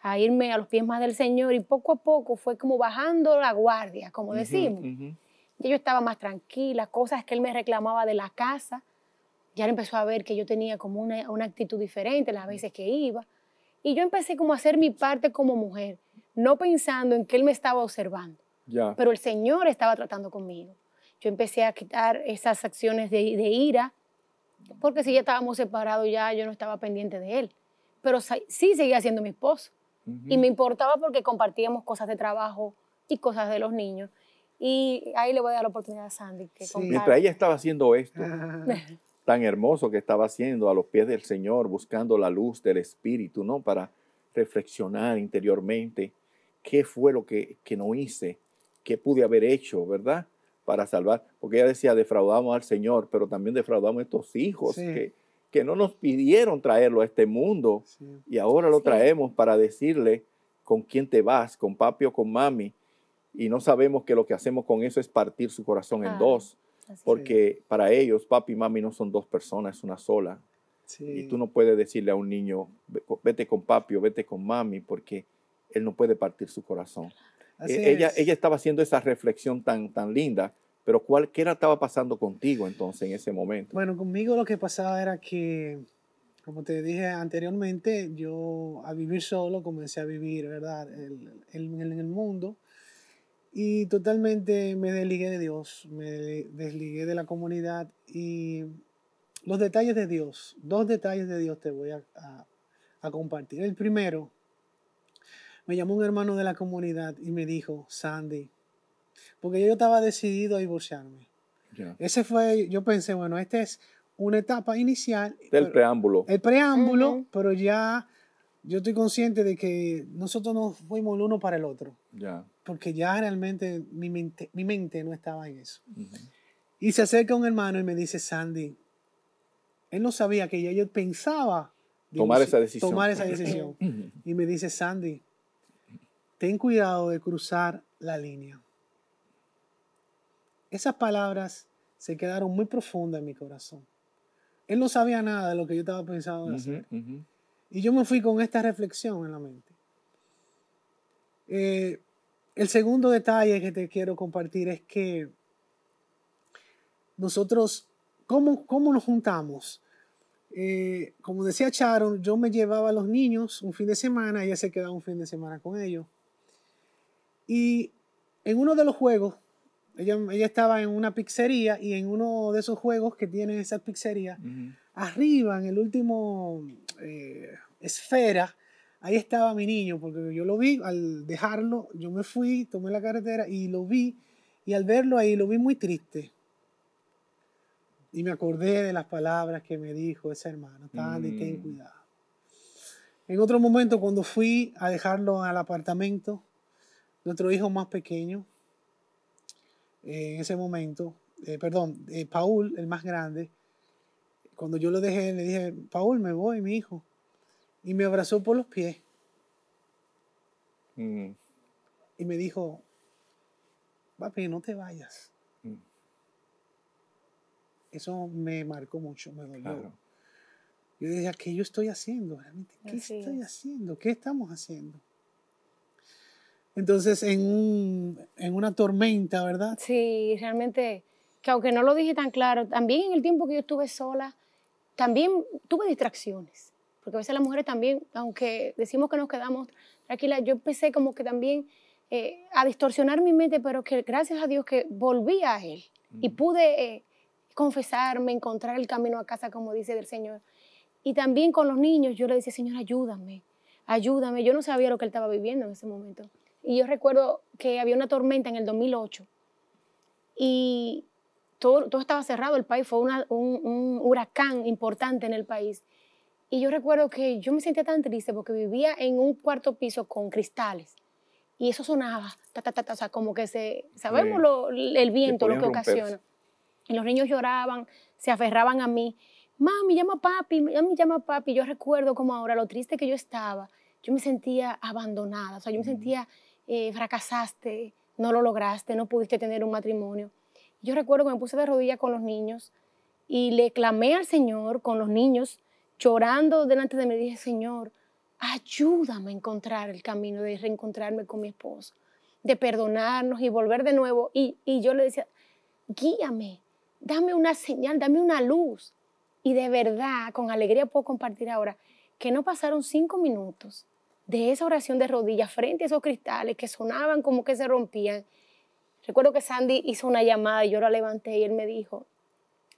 Speaker 3: a irme a los pies más del Señor y poco a poco fue como bajando la guardia, como decimos. Y yo estaba más tranquila, cosas que él me reclamaba de la casa, ya él empezó a ver que yo tenía como una actitud diferente las veces que iba. Y yo empecé como a hacer mi parte como mujer, no pensando en que él me estaba observando, ya pero el Señor estaba tratando conmigo. Yo empecé a quitar esas acciones de, ira, porque si ya estábamos separados, ya yo no estaba pendiente de él, pero sí seguía siendo mi esposo. Y me importaba porque compartíamos cosas de trabajo y cosas de los niños. Y ahí le voy a dar la oportunidad a Sandy. Que sí. Mientras ella
Speaker 1: estaba haciendo esto, tan hermoso que estaba haciendo a los pies del Señor, buscando la luz del Espíritu, ¿no? Para reflexionar interiormente qué fue lo que, no hice, qué pude haber hecho, ¿verdad? Para salvar, porque ella decía, defraudamos al Señor, pero también defraudamos a estos hijos que, no nos pidieron traerlo a este mundo y ahora lo traemos para decirle con quién te vas, con papi o con mami, y no sabemos que lo que hacemos con eso es partir su corazón en ah. dos porque para ellos, papi y mami no son dos personas, es una sola. Y tú no puedes decirle a un niño, vete con papi o vete con mami, porque él no puede partir su corazón. E, ella, ella estaba haciendo esa reflexión tan, tan linda, pero ¿qué estaba pasando contigo entonces en ese momento?
Speaker 2: Bueno, conmigo lo que pasaba era que, como te dije anteriormente, yo a vivir solo comencé a vivir, ¿verdad?, en el, el, mundo. Y totalmente me desligué de Dios, me desligué de la comunidad y los detalles de Dios, dos detalles de Dios te voy a, a, compartir. El primero, me llamó un hermano de la comunidad y me dijo, Sandy, porque yo estaba decidido a divorciarme. Ese fue, yo pensé, bueno, esta es una etapa inicial. Del
Speaker 1: preámbulo. El
Speaker 2: preámbulo, pero ya yo estoy consciente de que nosotros nos fuimos el uno para el otro. Ya. Porque ya realmente mi mente, mi mente no estaba en eso. Y se acerca un hermano y me dice, Sandy, él no sabía que ya yo pensaba
Speaker 3: tomar esa decisión. Tomar esa decisión.
Speaker 2: y me dice, Sandy, ten cuidado de cruzar la línea. Esas palabras se quedaron muy profundas en mi corazón. Él no sabía nada de lo que yo estaba pensando de hacer. Y yo me fui con esta reflexión en la mente. Eh, el segundo detalle que te quiero compartir es que nosotros, ¿cómo, nos juntamos? Eh, como decía Sharon, yo me llevaba a los niños un fin de semana, ella se quedaba un fin de semana con ellos. Y en uno de los juegos, ella, ella estaba en una pizzería y en uno de esos juegos que tiene esa pizzería, arriba en el último, eh, esfera, Ahí estaba mi niño, porque yo lo vi, al dejarlo, yo me fui, tomé la carretera y lo vi, y al verlo ahí lo vi muy triste. Y me acordé de las palabras que me dijo ese hermano, Tandy, ten mm. cuidado. En otro momento, cuando fui a dejarlo al apartamento, nuestro hijo más pequeño, eh, en ese momento, eh, perdón, Paul, el más grande, cuando yo lo dejé, le dije, Paul, me voy, mi hijo. Y me abrazó por los pies. Mm. Y me dijo, papi, no te vayas. Mm. Eso me marcó mucho, me dolió. Yo dije, ¿qué yo estoy haciendo? ¿qué estoy haciendo? ¿Qué estamos haciendo? Entonces,
Speaker 3: en, en una tormenta, ¿verdad? Sí, realmente, que aunque no lo dije tan claro, también en el tiempo que yo estuve sola, también tuve distracciones, porque a veces las mujeres también, aunque decimos que nos quedamos tranquilas, yo empecé como que también eh, a distorsionar mi mente, pero que gracias a Dios que volví a Él y mm. pude eh, confesarme, encontrar el camino a casa, como dice el Señor. Y también con los niños, yo le decía, Señor, ayúdame, ayúdame. Yo no sabía lo que Él estaba viviendo en ese momento. Y yo recuerdo que había una tormenta en el 2008 y todo, estaba cerrado, el país fue un, huracán importante en el país. Y yo recuerdo que yo me sentía tan triste porque vivía en un cuarto piso con cristales y eso sonaba, ta, ta, ta, o sea, como que se, sabemos el viento, lo que ocasiona. Y los niños lloraban, se aferraban a mí. Mami, llama a papi, mami, llama papi. Yo recuerdo como ahora lo triste que yo estaba. Yo me sentía abandonada, o sea, yo me sentía, eh, fracasaste, no lo lograste, no pudiste tener un matrimonio. Yo recuerdo que me puse de rodillas con los niños y le clamé al Señor con los niños, llorando delante de mí. Dije, Señor, ayúdame a encontrar el camino de reencontrarme con mi esposo, de perdonarnos y volver de nuevo. Y, yo le decía, guíame, dame una señal, dame una luz. Y de verdad, con alegría puedo compartir ahora que no pasaron cinco minutos de esa oración de rodillas frente a esos cristales que sonaban como que se rompían Recuerdo que Sandy hizo una llamada y yo la levanté y él me dijo,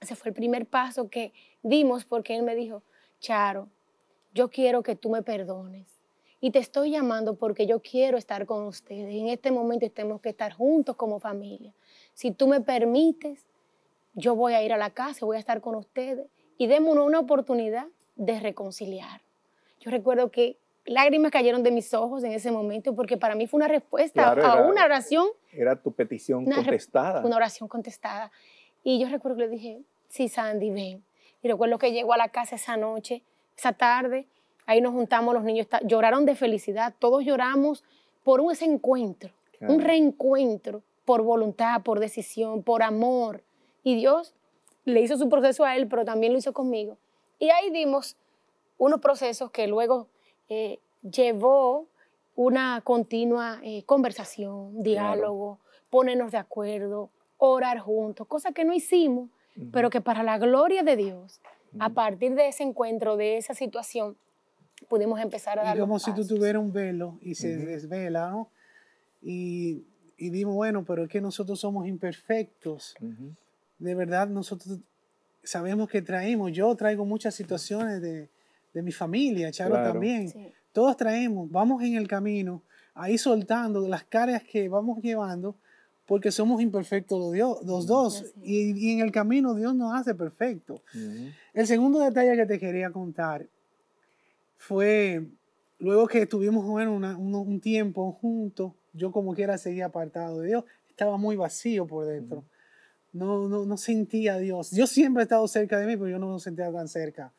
Speaker 3: ese fue el primer paso que dimos porque él me dijo, Charo, yo quiero que tú me perdones. Y te estoy llamando porque yo quiero estar con ustedes. En este momento tenemos que estar juntos como familia. Si tú me permites, yo voy a ir a la casa, voy a estar con ustedes y démonos una oportunidad de reconciliar. Yo recuerdo que lágrimas cayeron de mis ojos en ese momento porque para mí fue una respuesta a una oración.
Speaker 1: Era tu petición contestada. Una
Speaker 3: oración contestada. Y yo recuerdo que le dije, sí, Sandy, ven. Y recuerdo que llegó a la casa esa noche, esa tarde, ahí nos juntamos, los niños lloraron de felicidad, todos lloramos por un, ese encuentro, un reencuentro, por voluntad, por decisión, por amor. Y Dios le hizo su proceso a él, pero también lo hizo conmigo. Y ahí dimos unos procesos que luego eh, llevó una continua eh, conversación, diálogo, ponernos de acuerdo, orar juntos, cosa que no hicimos, pero que para la gloria de Dios, a partir de ese encuentro, de esa situación, pudimos empezar a dar. Como si tú
Speaker 2: tuvieras un velo y se desvela, ¿no? Y, y dimos, bueno, pero es que nosotros somos imperfectos. De verdad, nosotros sabemos que traemos, yo traigo muchas situaciones de, de mi familia, Charo también. Todos traemos, vamos en el camino, ahí soltando las cargas que vamos llevando, porque somos imperfectos los, Dios, mm, dos, y, en el camino Dios nos hace perfecto. El segundo detalle que te quería contar fue, luego que estuvimos bueno, un, tiempo juntos, yo como quiera seguía apartado de Dios, estaba muy vacío por dentro. No, no, no, sentía a Dios. Yo siempre he estado cerca de mí, pero yo no me sentía tan cerca.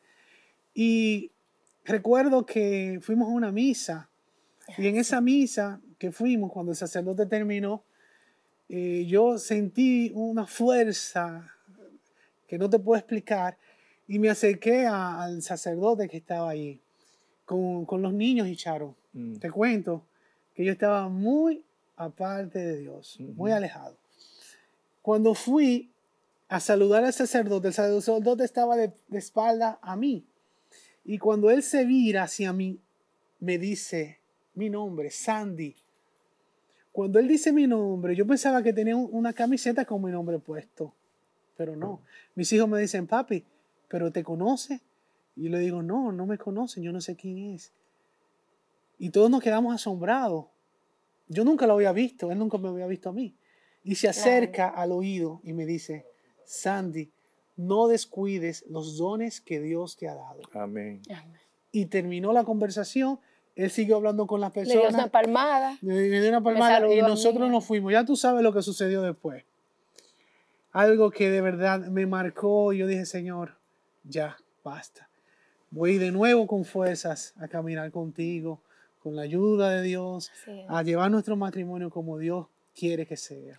Speaker 2: Y recuerdo que fuimos a una misa y en esa misa que fuimos, cuando el sacerdote terminó, eh, yo sentí una fuerza que no te puedo explicar y me acerqué al sacerdote que estaba ahí con, los niños y Charo. Mm. Te cuento que yo estaba muy aparte de Dios, muy alejado. Cuando fui a saludar al sacerdote, el sacerdote estaba de espalda a mí. Y cuando él se vira hacia mí, me dice mi nombre, Sandy. Cuando él dice mi nombre, yo pensaba que tenía una camiseta con mi nombre puesto, pero no. Mis hijos me dicen, papi, pero te conoce. Y le digo, no, no me conocen, yo no sé quién es. Y todos nos quedamos asombrados. Yo nunca lo había visto, él nunca me había visto a mí. Y se acerca al oído y me dice, Sandy, no descuides los dones que Dios te ha dado. Amén. Y terminó la conversación. Él siguió hablando con las personas. Le dio una
Speaker 3: palmada.
Speaker 2: Le, dio una palmada y nosotros nos fuimos. Ya tú sabes lo que sucedió después. Algo que de verdad me marcó. Yo dije, Señor, ya, basta. Voy de nuevo con fuerzas a caminar contigo, con la ayuda de Dios, a llevar nuestro matrimonio como Dios quiere que sea.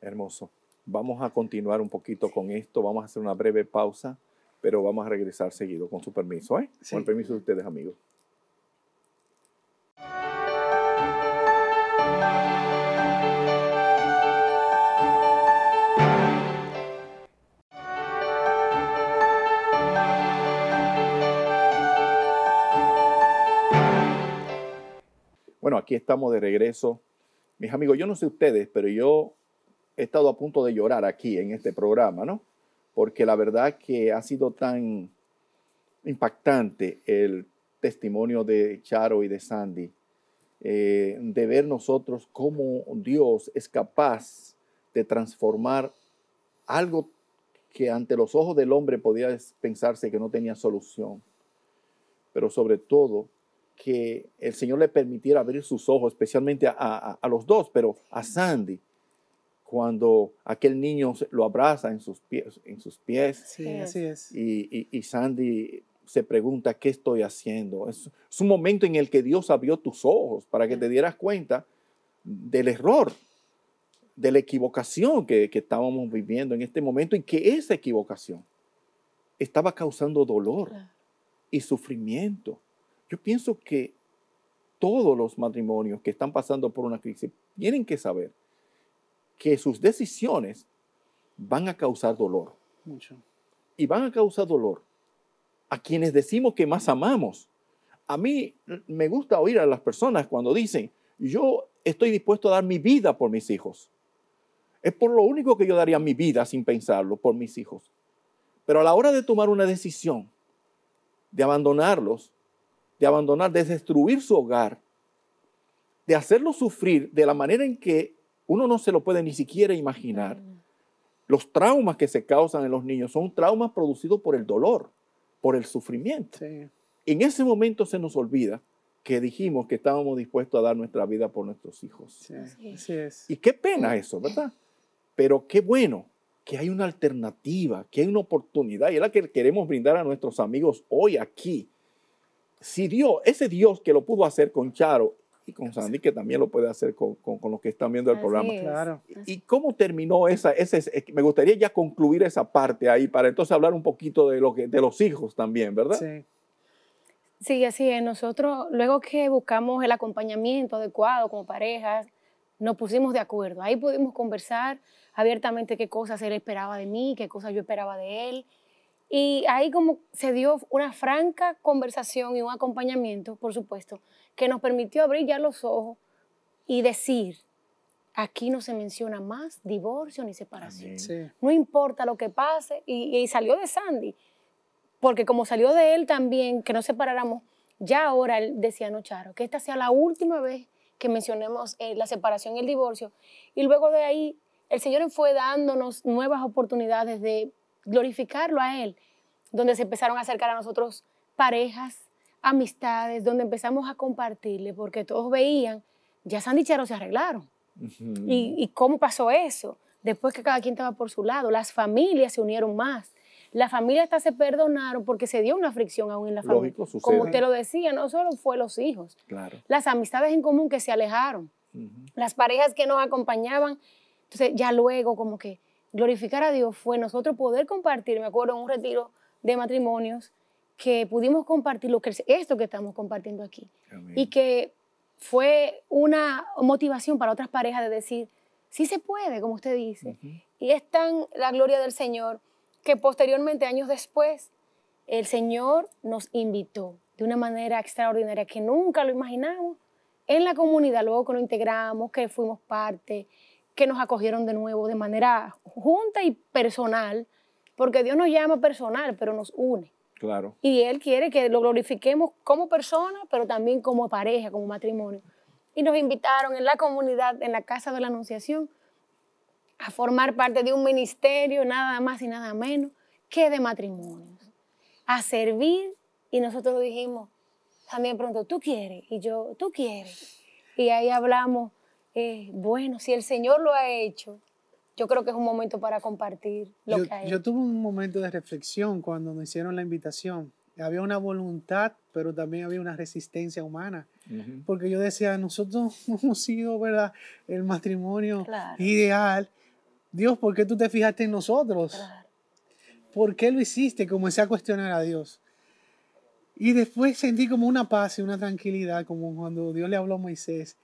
Speaker 1: Hermoso. Vamos a continuar un poquito con esto, vamos a hacer una breve pausa, pero vamos a regresar seguido, con su permiso, ¿eh? Con el permiso de ustedes, amigos. Bueno, aquí estamos de regreso. Mis amigos, yo no sé ustedes, pero yo he estado a punto de llorar aquí en este programa, ¿no? Porque la verdad que ha sido tan impactante el testimonio de Charo y de Sandy, eh, de ver nosotros cómo Dios es capaz de transformar algo que ante los ojos del hombre podía pensarse que no tenía solución, pero sobre todo que el Señor le permitiera abrir sus ojos, especialmente a los dos, pero a Sandy, cuando aquel niño lo abraza en sus pies. En sus pies y, Sandy se pregunta, ¿qué estoy haciendo? Es, un momento en el que Dios abrió tus ojos para que te dieras cuenta del error, de la equivocación que, estábamos viviendo en este momento y que esa equivocación estaba causando dolor y sufrimiento. Yo pienso que todos los matrimonios que están pasando por una crisis tienen que saber que sus decisiones van a causar dolor. Y van a causar dolor a quienes decimos que más amamos. A mí me gusta oír a las personas cuando dicen, yo estoy dispuesto a dar mi vida por mis hijos. Es por lo único que yo daría mi vida sin pensarlo, por mis hijos. Pero a la hora de tomar una decisión, de abandonarlos, de abandonar, de destruir su hogar, de hacerlos sufrir de la manera en que uno no se lo puede ni siquiera imaginar. Los traumas que se causan en los niños son traumas producidos por el dolor, por el sufrimiento. En ese momento se nos olvida que dijimos que estábamos dispuestos a dar nuestra vida por nuestros hijos. Y qué pena eso, ¿verdad? Pero qué bueno que hay una alternativa, que hay una oportunidad, y es la que queremos brindar a nuestros amigos hoy aquí. Si Dios, ese Dios que lo pudo hacer con Charo y con Sandy, que también lo puede hacer con, con, los que están viendo el programa. Claro. ¿Y cómo terminó esa, ese, Me gustaría ya concluir esa parte ahí para entonces hablar un poquito de, lo que, de los hijos también, ¿verdad? Sí.
Speaker 3: Sí, así es. Nosotros, luego que buscamos el acompañamiento adecuado como parejas, nos pusimos de acuerdo. Ahí pudimos conversar abiertamente qué cosas él esperaba de mí, qué cosas yo esperaba de él. Y ahí como se dio una franca conversación y un acompañamiento, por supuesto, que nos permitió abrir ya los ojos y decir, aquí no se menciona más divorcio ni separación. No importa lo que pase. Y, salió de Sandy, porque como salió de él también, que nos separáramos, ya ahora él decía, no, Charo, que esta sea la última vez que mencionemos eh, la separación y el divorcio. Y luego de ahí, el Señor fue dándonos nuevas oportunidades de glorificarlo a Él, donde se empezaron a acercar a nosotros parejas amistades, donde empezamos a compartirle, porque todos veían, ya Sandichero se arreglaron. y, ¿Y cómo pasó eso? Después que cada quien estaba por su lado, las familias se unieron más. Las familias hasta se perdonaron porque se dio una fricción aún en la familia. Como usted lo decía, no solo fue los hijos, claro. las amistades en común que se alejaron, las parejas que nos acompañaban. Entonces ya luego como que glorificar a Dios fue nosotros poder compartir, me acuerdo, en un retiro de matrimonios, que pudimos compartir lo que, esto que estamos compartiendo aquí. Y que fue una motivación para otras parejas de decir, sí se puede, como usted dice. Y es tan la gloria del Señor que posteriormente, años después, el Señor nos invitó de una manera extraordinaria que nunca lo imaginamos en la comunidad, luego que lo integramos, que fuimos parte, que nos acogieron de nuevo de manera junta y personal, porque Dios nos llama personal, pero nos une. Y Él quiere que lo glorifiquemos como persona, pero también como pareja, como matrimonio. Y nos invitaron en la comunidad, en la Casa de la Anunciación, a formar parte de un ministerio, nada más y nada menos, que de matrimonios. A servir, y nosotros dijimos, también pronto, tú quieres, y yo, tú quieres. Y ahí hablamos, eh, bueno, si el Señor lo ha hecho, yo creo que es un momento para compartir lo que hay. Yo
Speaker 2: tuve un momento de reflexión cuando me hicieron la invitación. Había una voluntad, pero también había una resistencia humana. Porque yo decía, nosotros hemos sido, ¿verdad? El matrimonio ideal. Dios, ¿por qué tú te fijaste en nosotros? ¿Por qué lo hiciste? Comencé a cuestionar a Dios. Y después sentí como una paz y una tranquilidad, como cuando Dios le habló a Moisés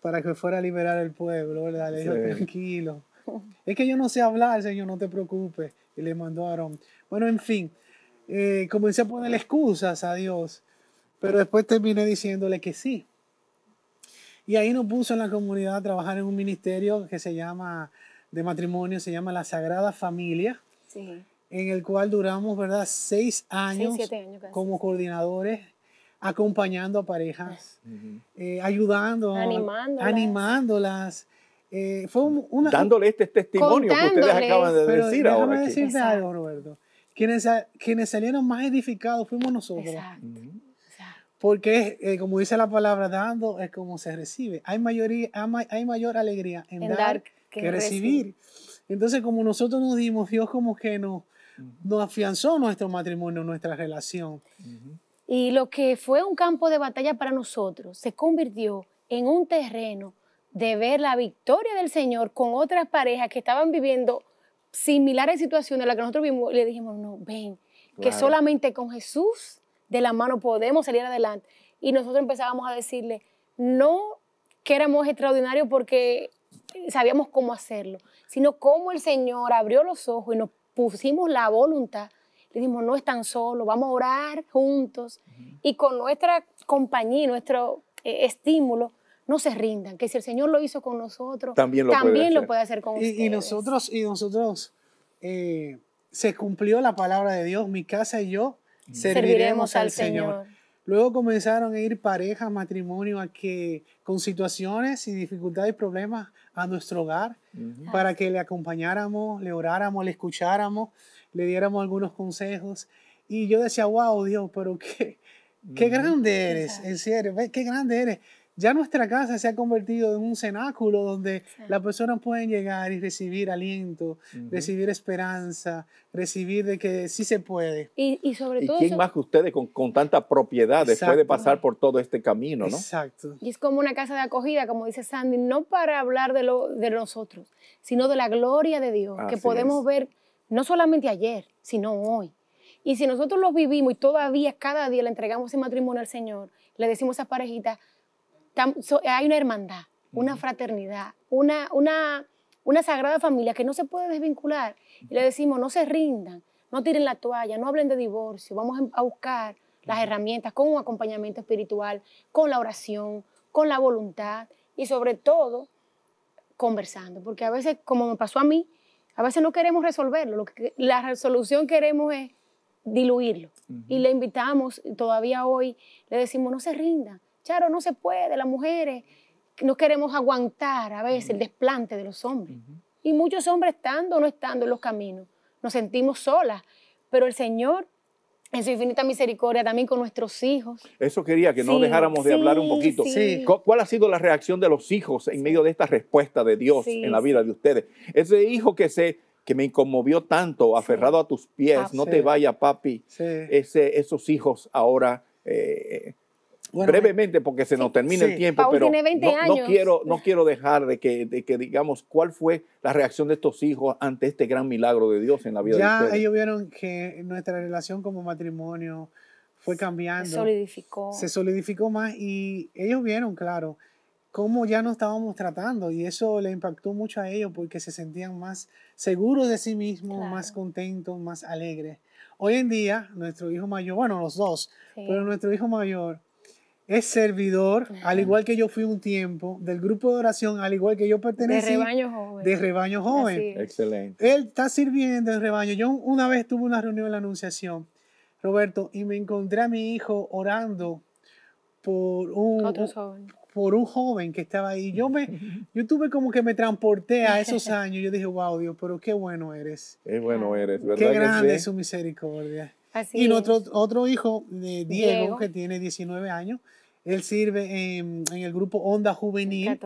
Speaker 2: para que fuera a liberar al pueblo, ¿verdad? Le dijo, tranquilo es que yo no sé hablar, Señor, no te preocupes. Y le mandó a Bueno, en fin, eh, comencé a ponerle excusas a Dios, pero después terminé diciéndole que sí. Y ahí nos puso en la comunidad a trabajar en un ministerio que se llama, de matrimonio, se llama La Sagrada Familia.
Speaker 3: En
Speaker 2: el cual duramos, ¿verdad?, seis años, como coordinadores acompañando a parejas, eh, ayudando, animándolas eh, fue una,
Speaker 1: Dándole este testimonio que ustedes acaban de decir ahora.
Speaker 2: algo, Roberto. Quienes, quienes, salieron más edificados fuimos nosotros. Porque, eh, como dice la palabra, dando es como se recibe. Hay, mayoría, hay mayor alegría en, dar, que, recibir. Entonces, como nosotros nos dimos, Dios como que nos, nos afianzó nuestro matrimonio, nuestra relación.
Speaker 3: Y lo que fue un campo de batalla para nosotros se convirtió en un terreno de ver la victoria del Señor con otras parejas que estaban viviendo similares situaciones a las que nosotros vimos. Le dijimos, no, ven, que solamente con Jesús de la mano podemos salir adelante. Y nosotros empezábamos a decirle, no que éramos extraordinarios porque sabíamos cómo hacerlo, sino cómo el Señor abrió los ojos y nos pusimos la voluntad. Le dijimos, no están solo vamos a orar juntos. Y con nuestra compañía, nuestro eh, estímulo, no se rindan, que si el Señor lo hizo con nosotros, también lo, puede, hacer. con y, ustedes. Y
Speaker 2: nosotros, y nosotros eh, se cumplió la palabra de Dios, mi casa y yo mm. serviremos, al, Señor. Luego comenzaron a ir parejas, matrimonio, a que con situaciones y dificultades y problemas a nuestro hogar para que le acompañáramos, le oráramos, le escucháramos, le diéramos algunos consejos. Y yo decía, wow, Dios, pero qué, qué grande eres, en serio, qué grande eres ya nuestra casa se ha convertido en un cenáculo donde las personas pueden llegar y recibir aliento, recibir esperanza, recibir
Speaker 1: de que sí se puede.
Speaker 3: Y, sobre todo... quién más
Speaker 1: que ustedes con, con tanta propiedad puede pasar por todo este camino, no? Exacto.
Speaker 3: Y es como una casa de acogida, como dice Sandy, no para hablar de, lo, de nosotros, sino de la gloria de Dios, que podemos ver no solamente ayer, sino hoy. Y si nosotros lo vivimos y todavía cada día le entregamos ese matrimonio al Señor, le decimos a esas parejitas, hay una hermandad, una fraternidad, una, una, una sagrada familia que no se puede desvincular. Y le decimos, no se rindan, no tiren la toalla, no hablen de divorcio, vamos a buscar las herramientas con un acompañamiento espiritual, con la oración, con la voluntad y sobre todo conversando, porque a veces, como me pasó a mí, a veces no queremos resolverlo, lo que, la resolución queremos es diluirlo. Y le invitamos, todavía hoy, le decimos, no se rindan, Charo, no se puede, las mujeres no queremos aguantar a veces el desplante de los hombres. Y muchos hombres estando o no estando en los caminos, nos sentimos solas, pero el Señor en su infinita misericordia, también con nuestros hijos.
Speaker 1: Eso quería que no dejáramos de hablar un poquito. Sí. ¿Cuál ha sido la reacción de los hijos en medio de esta respuesta de Dios en la vida de ustedes? Ese hijo que se que me conmovió tanto, aferrado a tus pies, no te vaya, papi. Ese, esos hijos ahora eh, brevemente, eh, porque se nos termina el tiempo, pero no, quiero, no quiero dejar de que, de que, digamos cuál fue la reacción de estos hijos ante este gran milagro de Dios en la vida de ustedes. ellos
Speaker 2: vieron que nuestra relación como matrimonio fue cambiando. Se
Speaker 3: solidificó. Se
Speaker 2: solidificó más y ellos vieron, claro, cómo ya nos estábamos tratando y eso le impactó mucho a ellos porque se sentían más seguros de sí mismos, más contentos, más alegres. Hoy en día, nuestro hijo mayor, bueno, los dos, pero nuestro hijo mayor es servidor, al igual que yo fui un tiempo, del grupo de oración, al igual que yo pertenecí. De rebaño joven. De rebaño joven.
Speaker 1: Excelente.
Speaker 2: Él está sirviendo en rebaño. Yo una vez tuve una reunión en la Anunciación, Roberto, y me encontré a mi hijo orando por un, por un joven que estaba ahí. Yo, me, yo tuve como que me transporté a esos años. Yo dije, wow, Dios, pero qué bueno eres.
Speaker 1: Qué bueno eres, ¿verdad? Qué grande es su
Speaker 2: misericordia y nuestro otro hijo, Diego, Diego, que tiene 19 años, él sirve en, el grupo Onda Juvenil.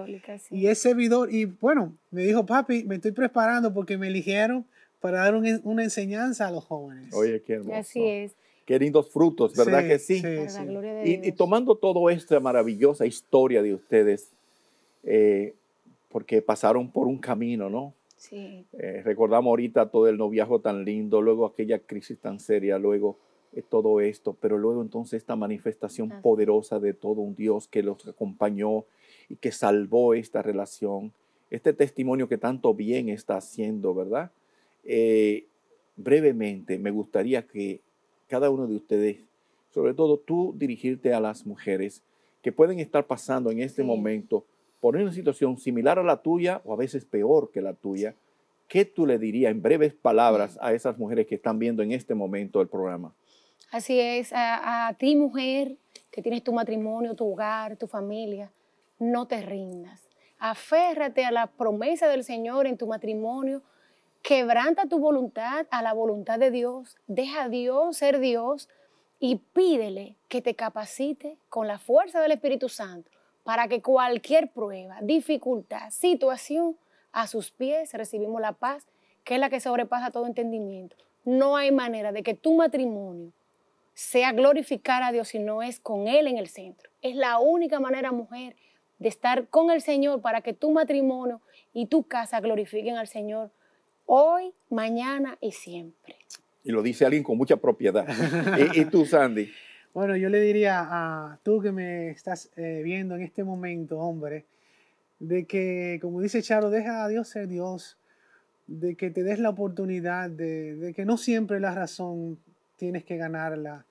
Speaker 2: Y es servidor. Y bueno, me dijo, papi, me estoy preparando porque me eligieron para dar una enseñanza a los
Speaker 3: jóvenes.
Speaker 1: Oye, qué Así es. Qué lindos frutos, ¿verdad que sí? Y, tomando toda esta maravillosa historia de ustedes, eh, porque pasaron por un camino, ¿no? Sí. Eh, recordamos ahorita todo el noviazgo tan lindo, luego aquella crisis tan seria, luego eh, todo esto, pero luego entonces esta manifestación poderosa de todo un Dios que los acompañó y que salvó esta relación, este testimonio que tanto bien está haciendo, ¿verdad? Eh, brevemente, me gustaría que cada uno de ustedes, sobre todo tú, dirigirte a las mujeres que pueden estar pasando en este momento poner una situación similar a la tuya o a veces peor que la tuya, ¿qué tú le dirías en breves palabras a esas mujeres que están viendo en este momento el programa?
Speaker 3: Así es, a, a ti mujer que tienes tu matrimonio, tu hogar, tu familia, no te rindas. Aférrate a la promesa del Señor en tu matrimonio, quebranta tu voluntad a la voluntad de Dios, deja a Dios ser Dios y pídele que te capacite con la fuerza del Espíritu Santo para que cualquier prueba, dificultad, situación, a sus pies recibimos la paz, que es la que sobrepasa todo entendimiento. No hay manera de que tu matrimonio sea glorificar a Dios si no es con Él en el centro. Es la única manera, mujer, de estar con el Señor para que tu matrimonio y tu casa glorifiquen al Señor hoy, mañana y siempre.
Speaker 1: Y lo dice alguien con mucha propiedad. ¿Y, y tú, Sandy?
Speaker 2: Bueno, yo le diría a tú que me estás eh, viendo en este momento, hombre, de que, como dice Charo, deja a Dios ser Dios, de que te des la oportunidad, de, que no siempre la razón tienes que ganarla.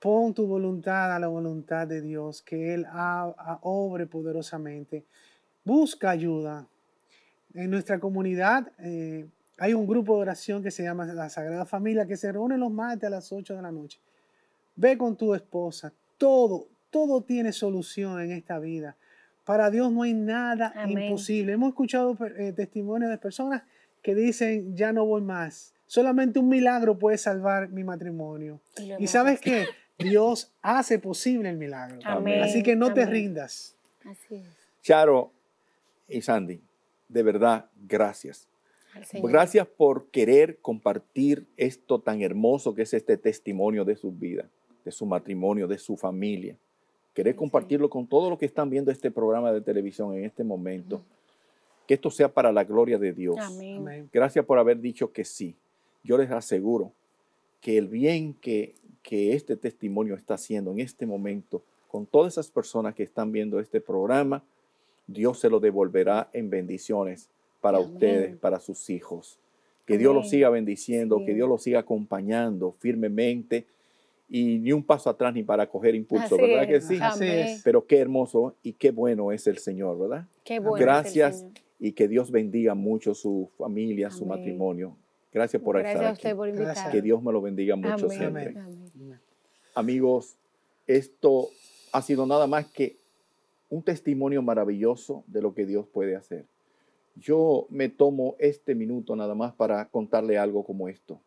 Speaker 2: Pon tu voluntad a la voluntad de Dios, que Él obre poderosamente. Busca ayuda. En nuestra comunidad eh, hay un grupo de oración que se llama la Sagrada Familia, que se reúne los martes a las 8 de la noche ve con tu esposa, todo, todo tiene solución en esta vida. Para Dios no hay nada imposible. Hemos escuchado eh, testimonios de personas que dicen, ya no voy más. Solamente un milagro puede salvar mi matrimonio. ¿Y, sabes qué? Dios hace posible el milagro. Así que no te rindas.
Speaker 3: Así
Speaker 1: Charo y Sandy, de verdad, gracias. Pues gracias por querer compartir esto tan hermoso que es este testimonio de sus vidas de su matrimonio, de su familia. Querer compartirlo con todos los que están viendo este programa de televisión en este momento. Que esto sea para la gloria de Dios. Amén. Gracias por haber dicho que sí. Yo les aseguro que el bien que, que este testimonio está haciendo en este momento con todas esas personas que están viendo este programa, Dios se lo devolverá en bendiciones para ustedes, para sus hijos. Que Dios los siga bendiciendo, que Dios los siga acompañando firmemente y ni un paso atrás ni para coger impulso, ¿verdad que sí? Pero qué hermoso y qué bueno es el Señor, ¿verdad?
Speaker 3: Qué bueno. Gracias
Speaker 1: y que Dios bendiga mucho su familia, su matrimonio. Gracias por estar aquí. Por Que Dios me lo bendiga mucho siempre. Amigos, esto ha sido nada más que un testimonio maravilloso de lo que Dios puede hacer. Yo me tomo este minuto nada más para contarle algo como esto.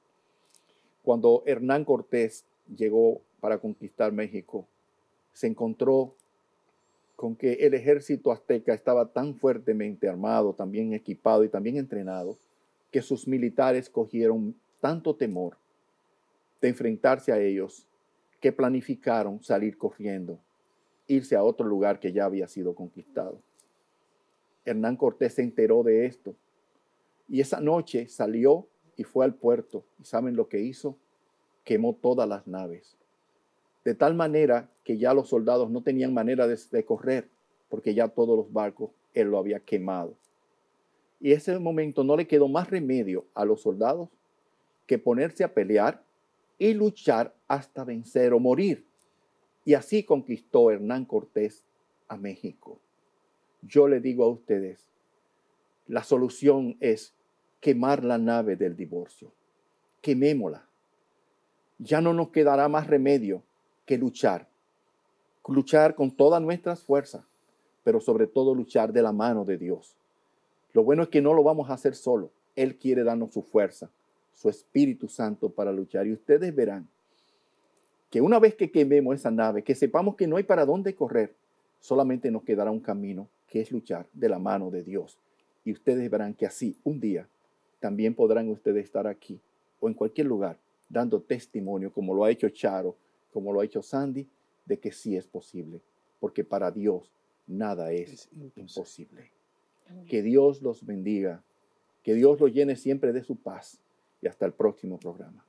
Speaker 1: Cuando Hernán Cortés llegó para conquistar México, se encontró con que el ejército azteca estaba tan fuertemente armado, también equipado y también entrenado, que sus militares cogieron tanto temor de enfrentarse a ellos que planificaron salir corriendo, irse a otro lugar que ya había sido conquistado. Hernán Cortés se enteró de esto y esa noche salió y fue al puerto. ¿Y saben lo que hizo? quemó todas las naves, de tal manera que ya los soldados no tenían manera de, correr, porque ya todos los barcos él lo había quemado. Y ese momento no le quedó más remedio a los soldados que ponerse a pelear y luchar hasta vencer o morir. Y así conquistó Hernán Cortés a México. Yo le digo a ustedes, la solución es quemar la nave del divorcio. Quemémosla ya no nos quedará más remedio que luchar. Luchar con todas nuestras fuerzas, pero sobre todo luchar de la mano de Dios. Lo bueno es que no lo vamos a hacer solo. Él quiere darnos su fuerza, su Espíritu Santo para luchar. Y ustedes verán que una vez que quememos esa nave, que sepamos que no hay para dónde correr, solamente nos quedará un camino que es luchar de la mano de Dios. Y ustedes verán que así, un día, también podrán ustedes estar aquí o en cualquier lugar dando testimonio, como lo ha hecho Charo, como lo ha hecho Sandy, de que sí es posible, porque para Dios nada es, imposible. Que Dios los bendiga, que Dios los llene siempre de su paz y hasta el próximo programa.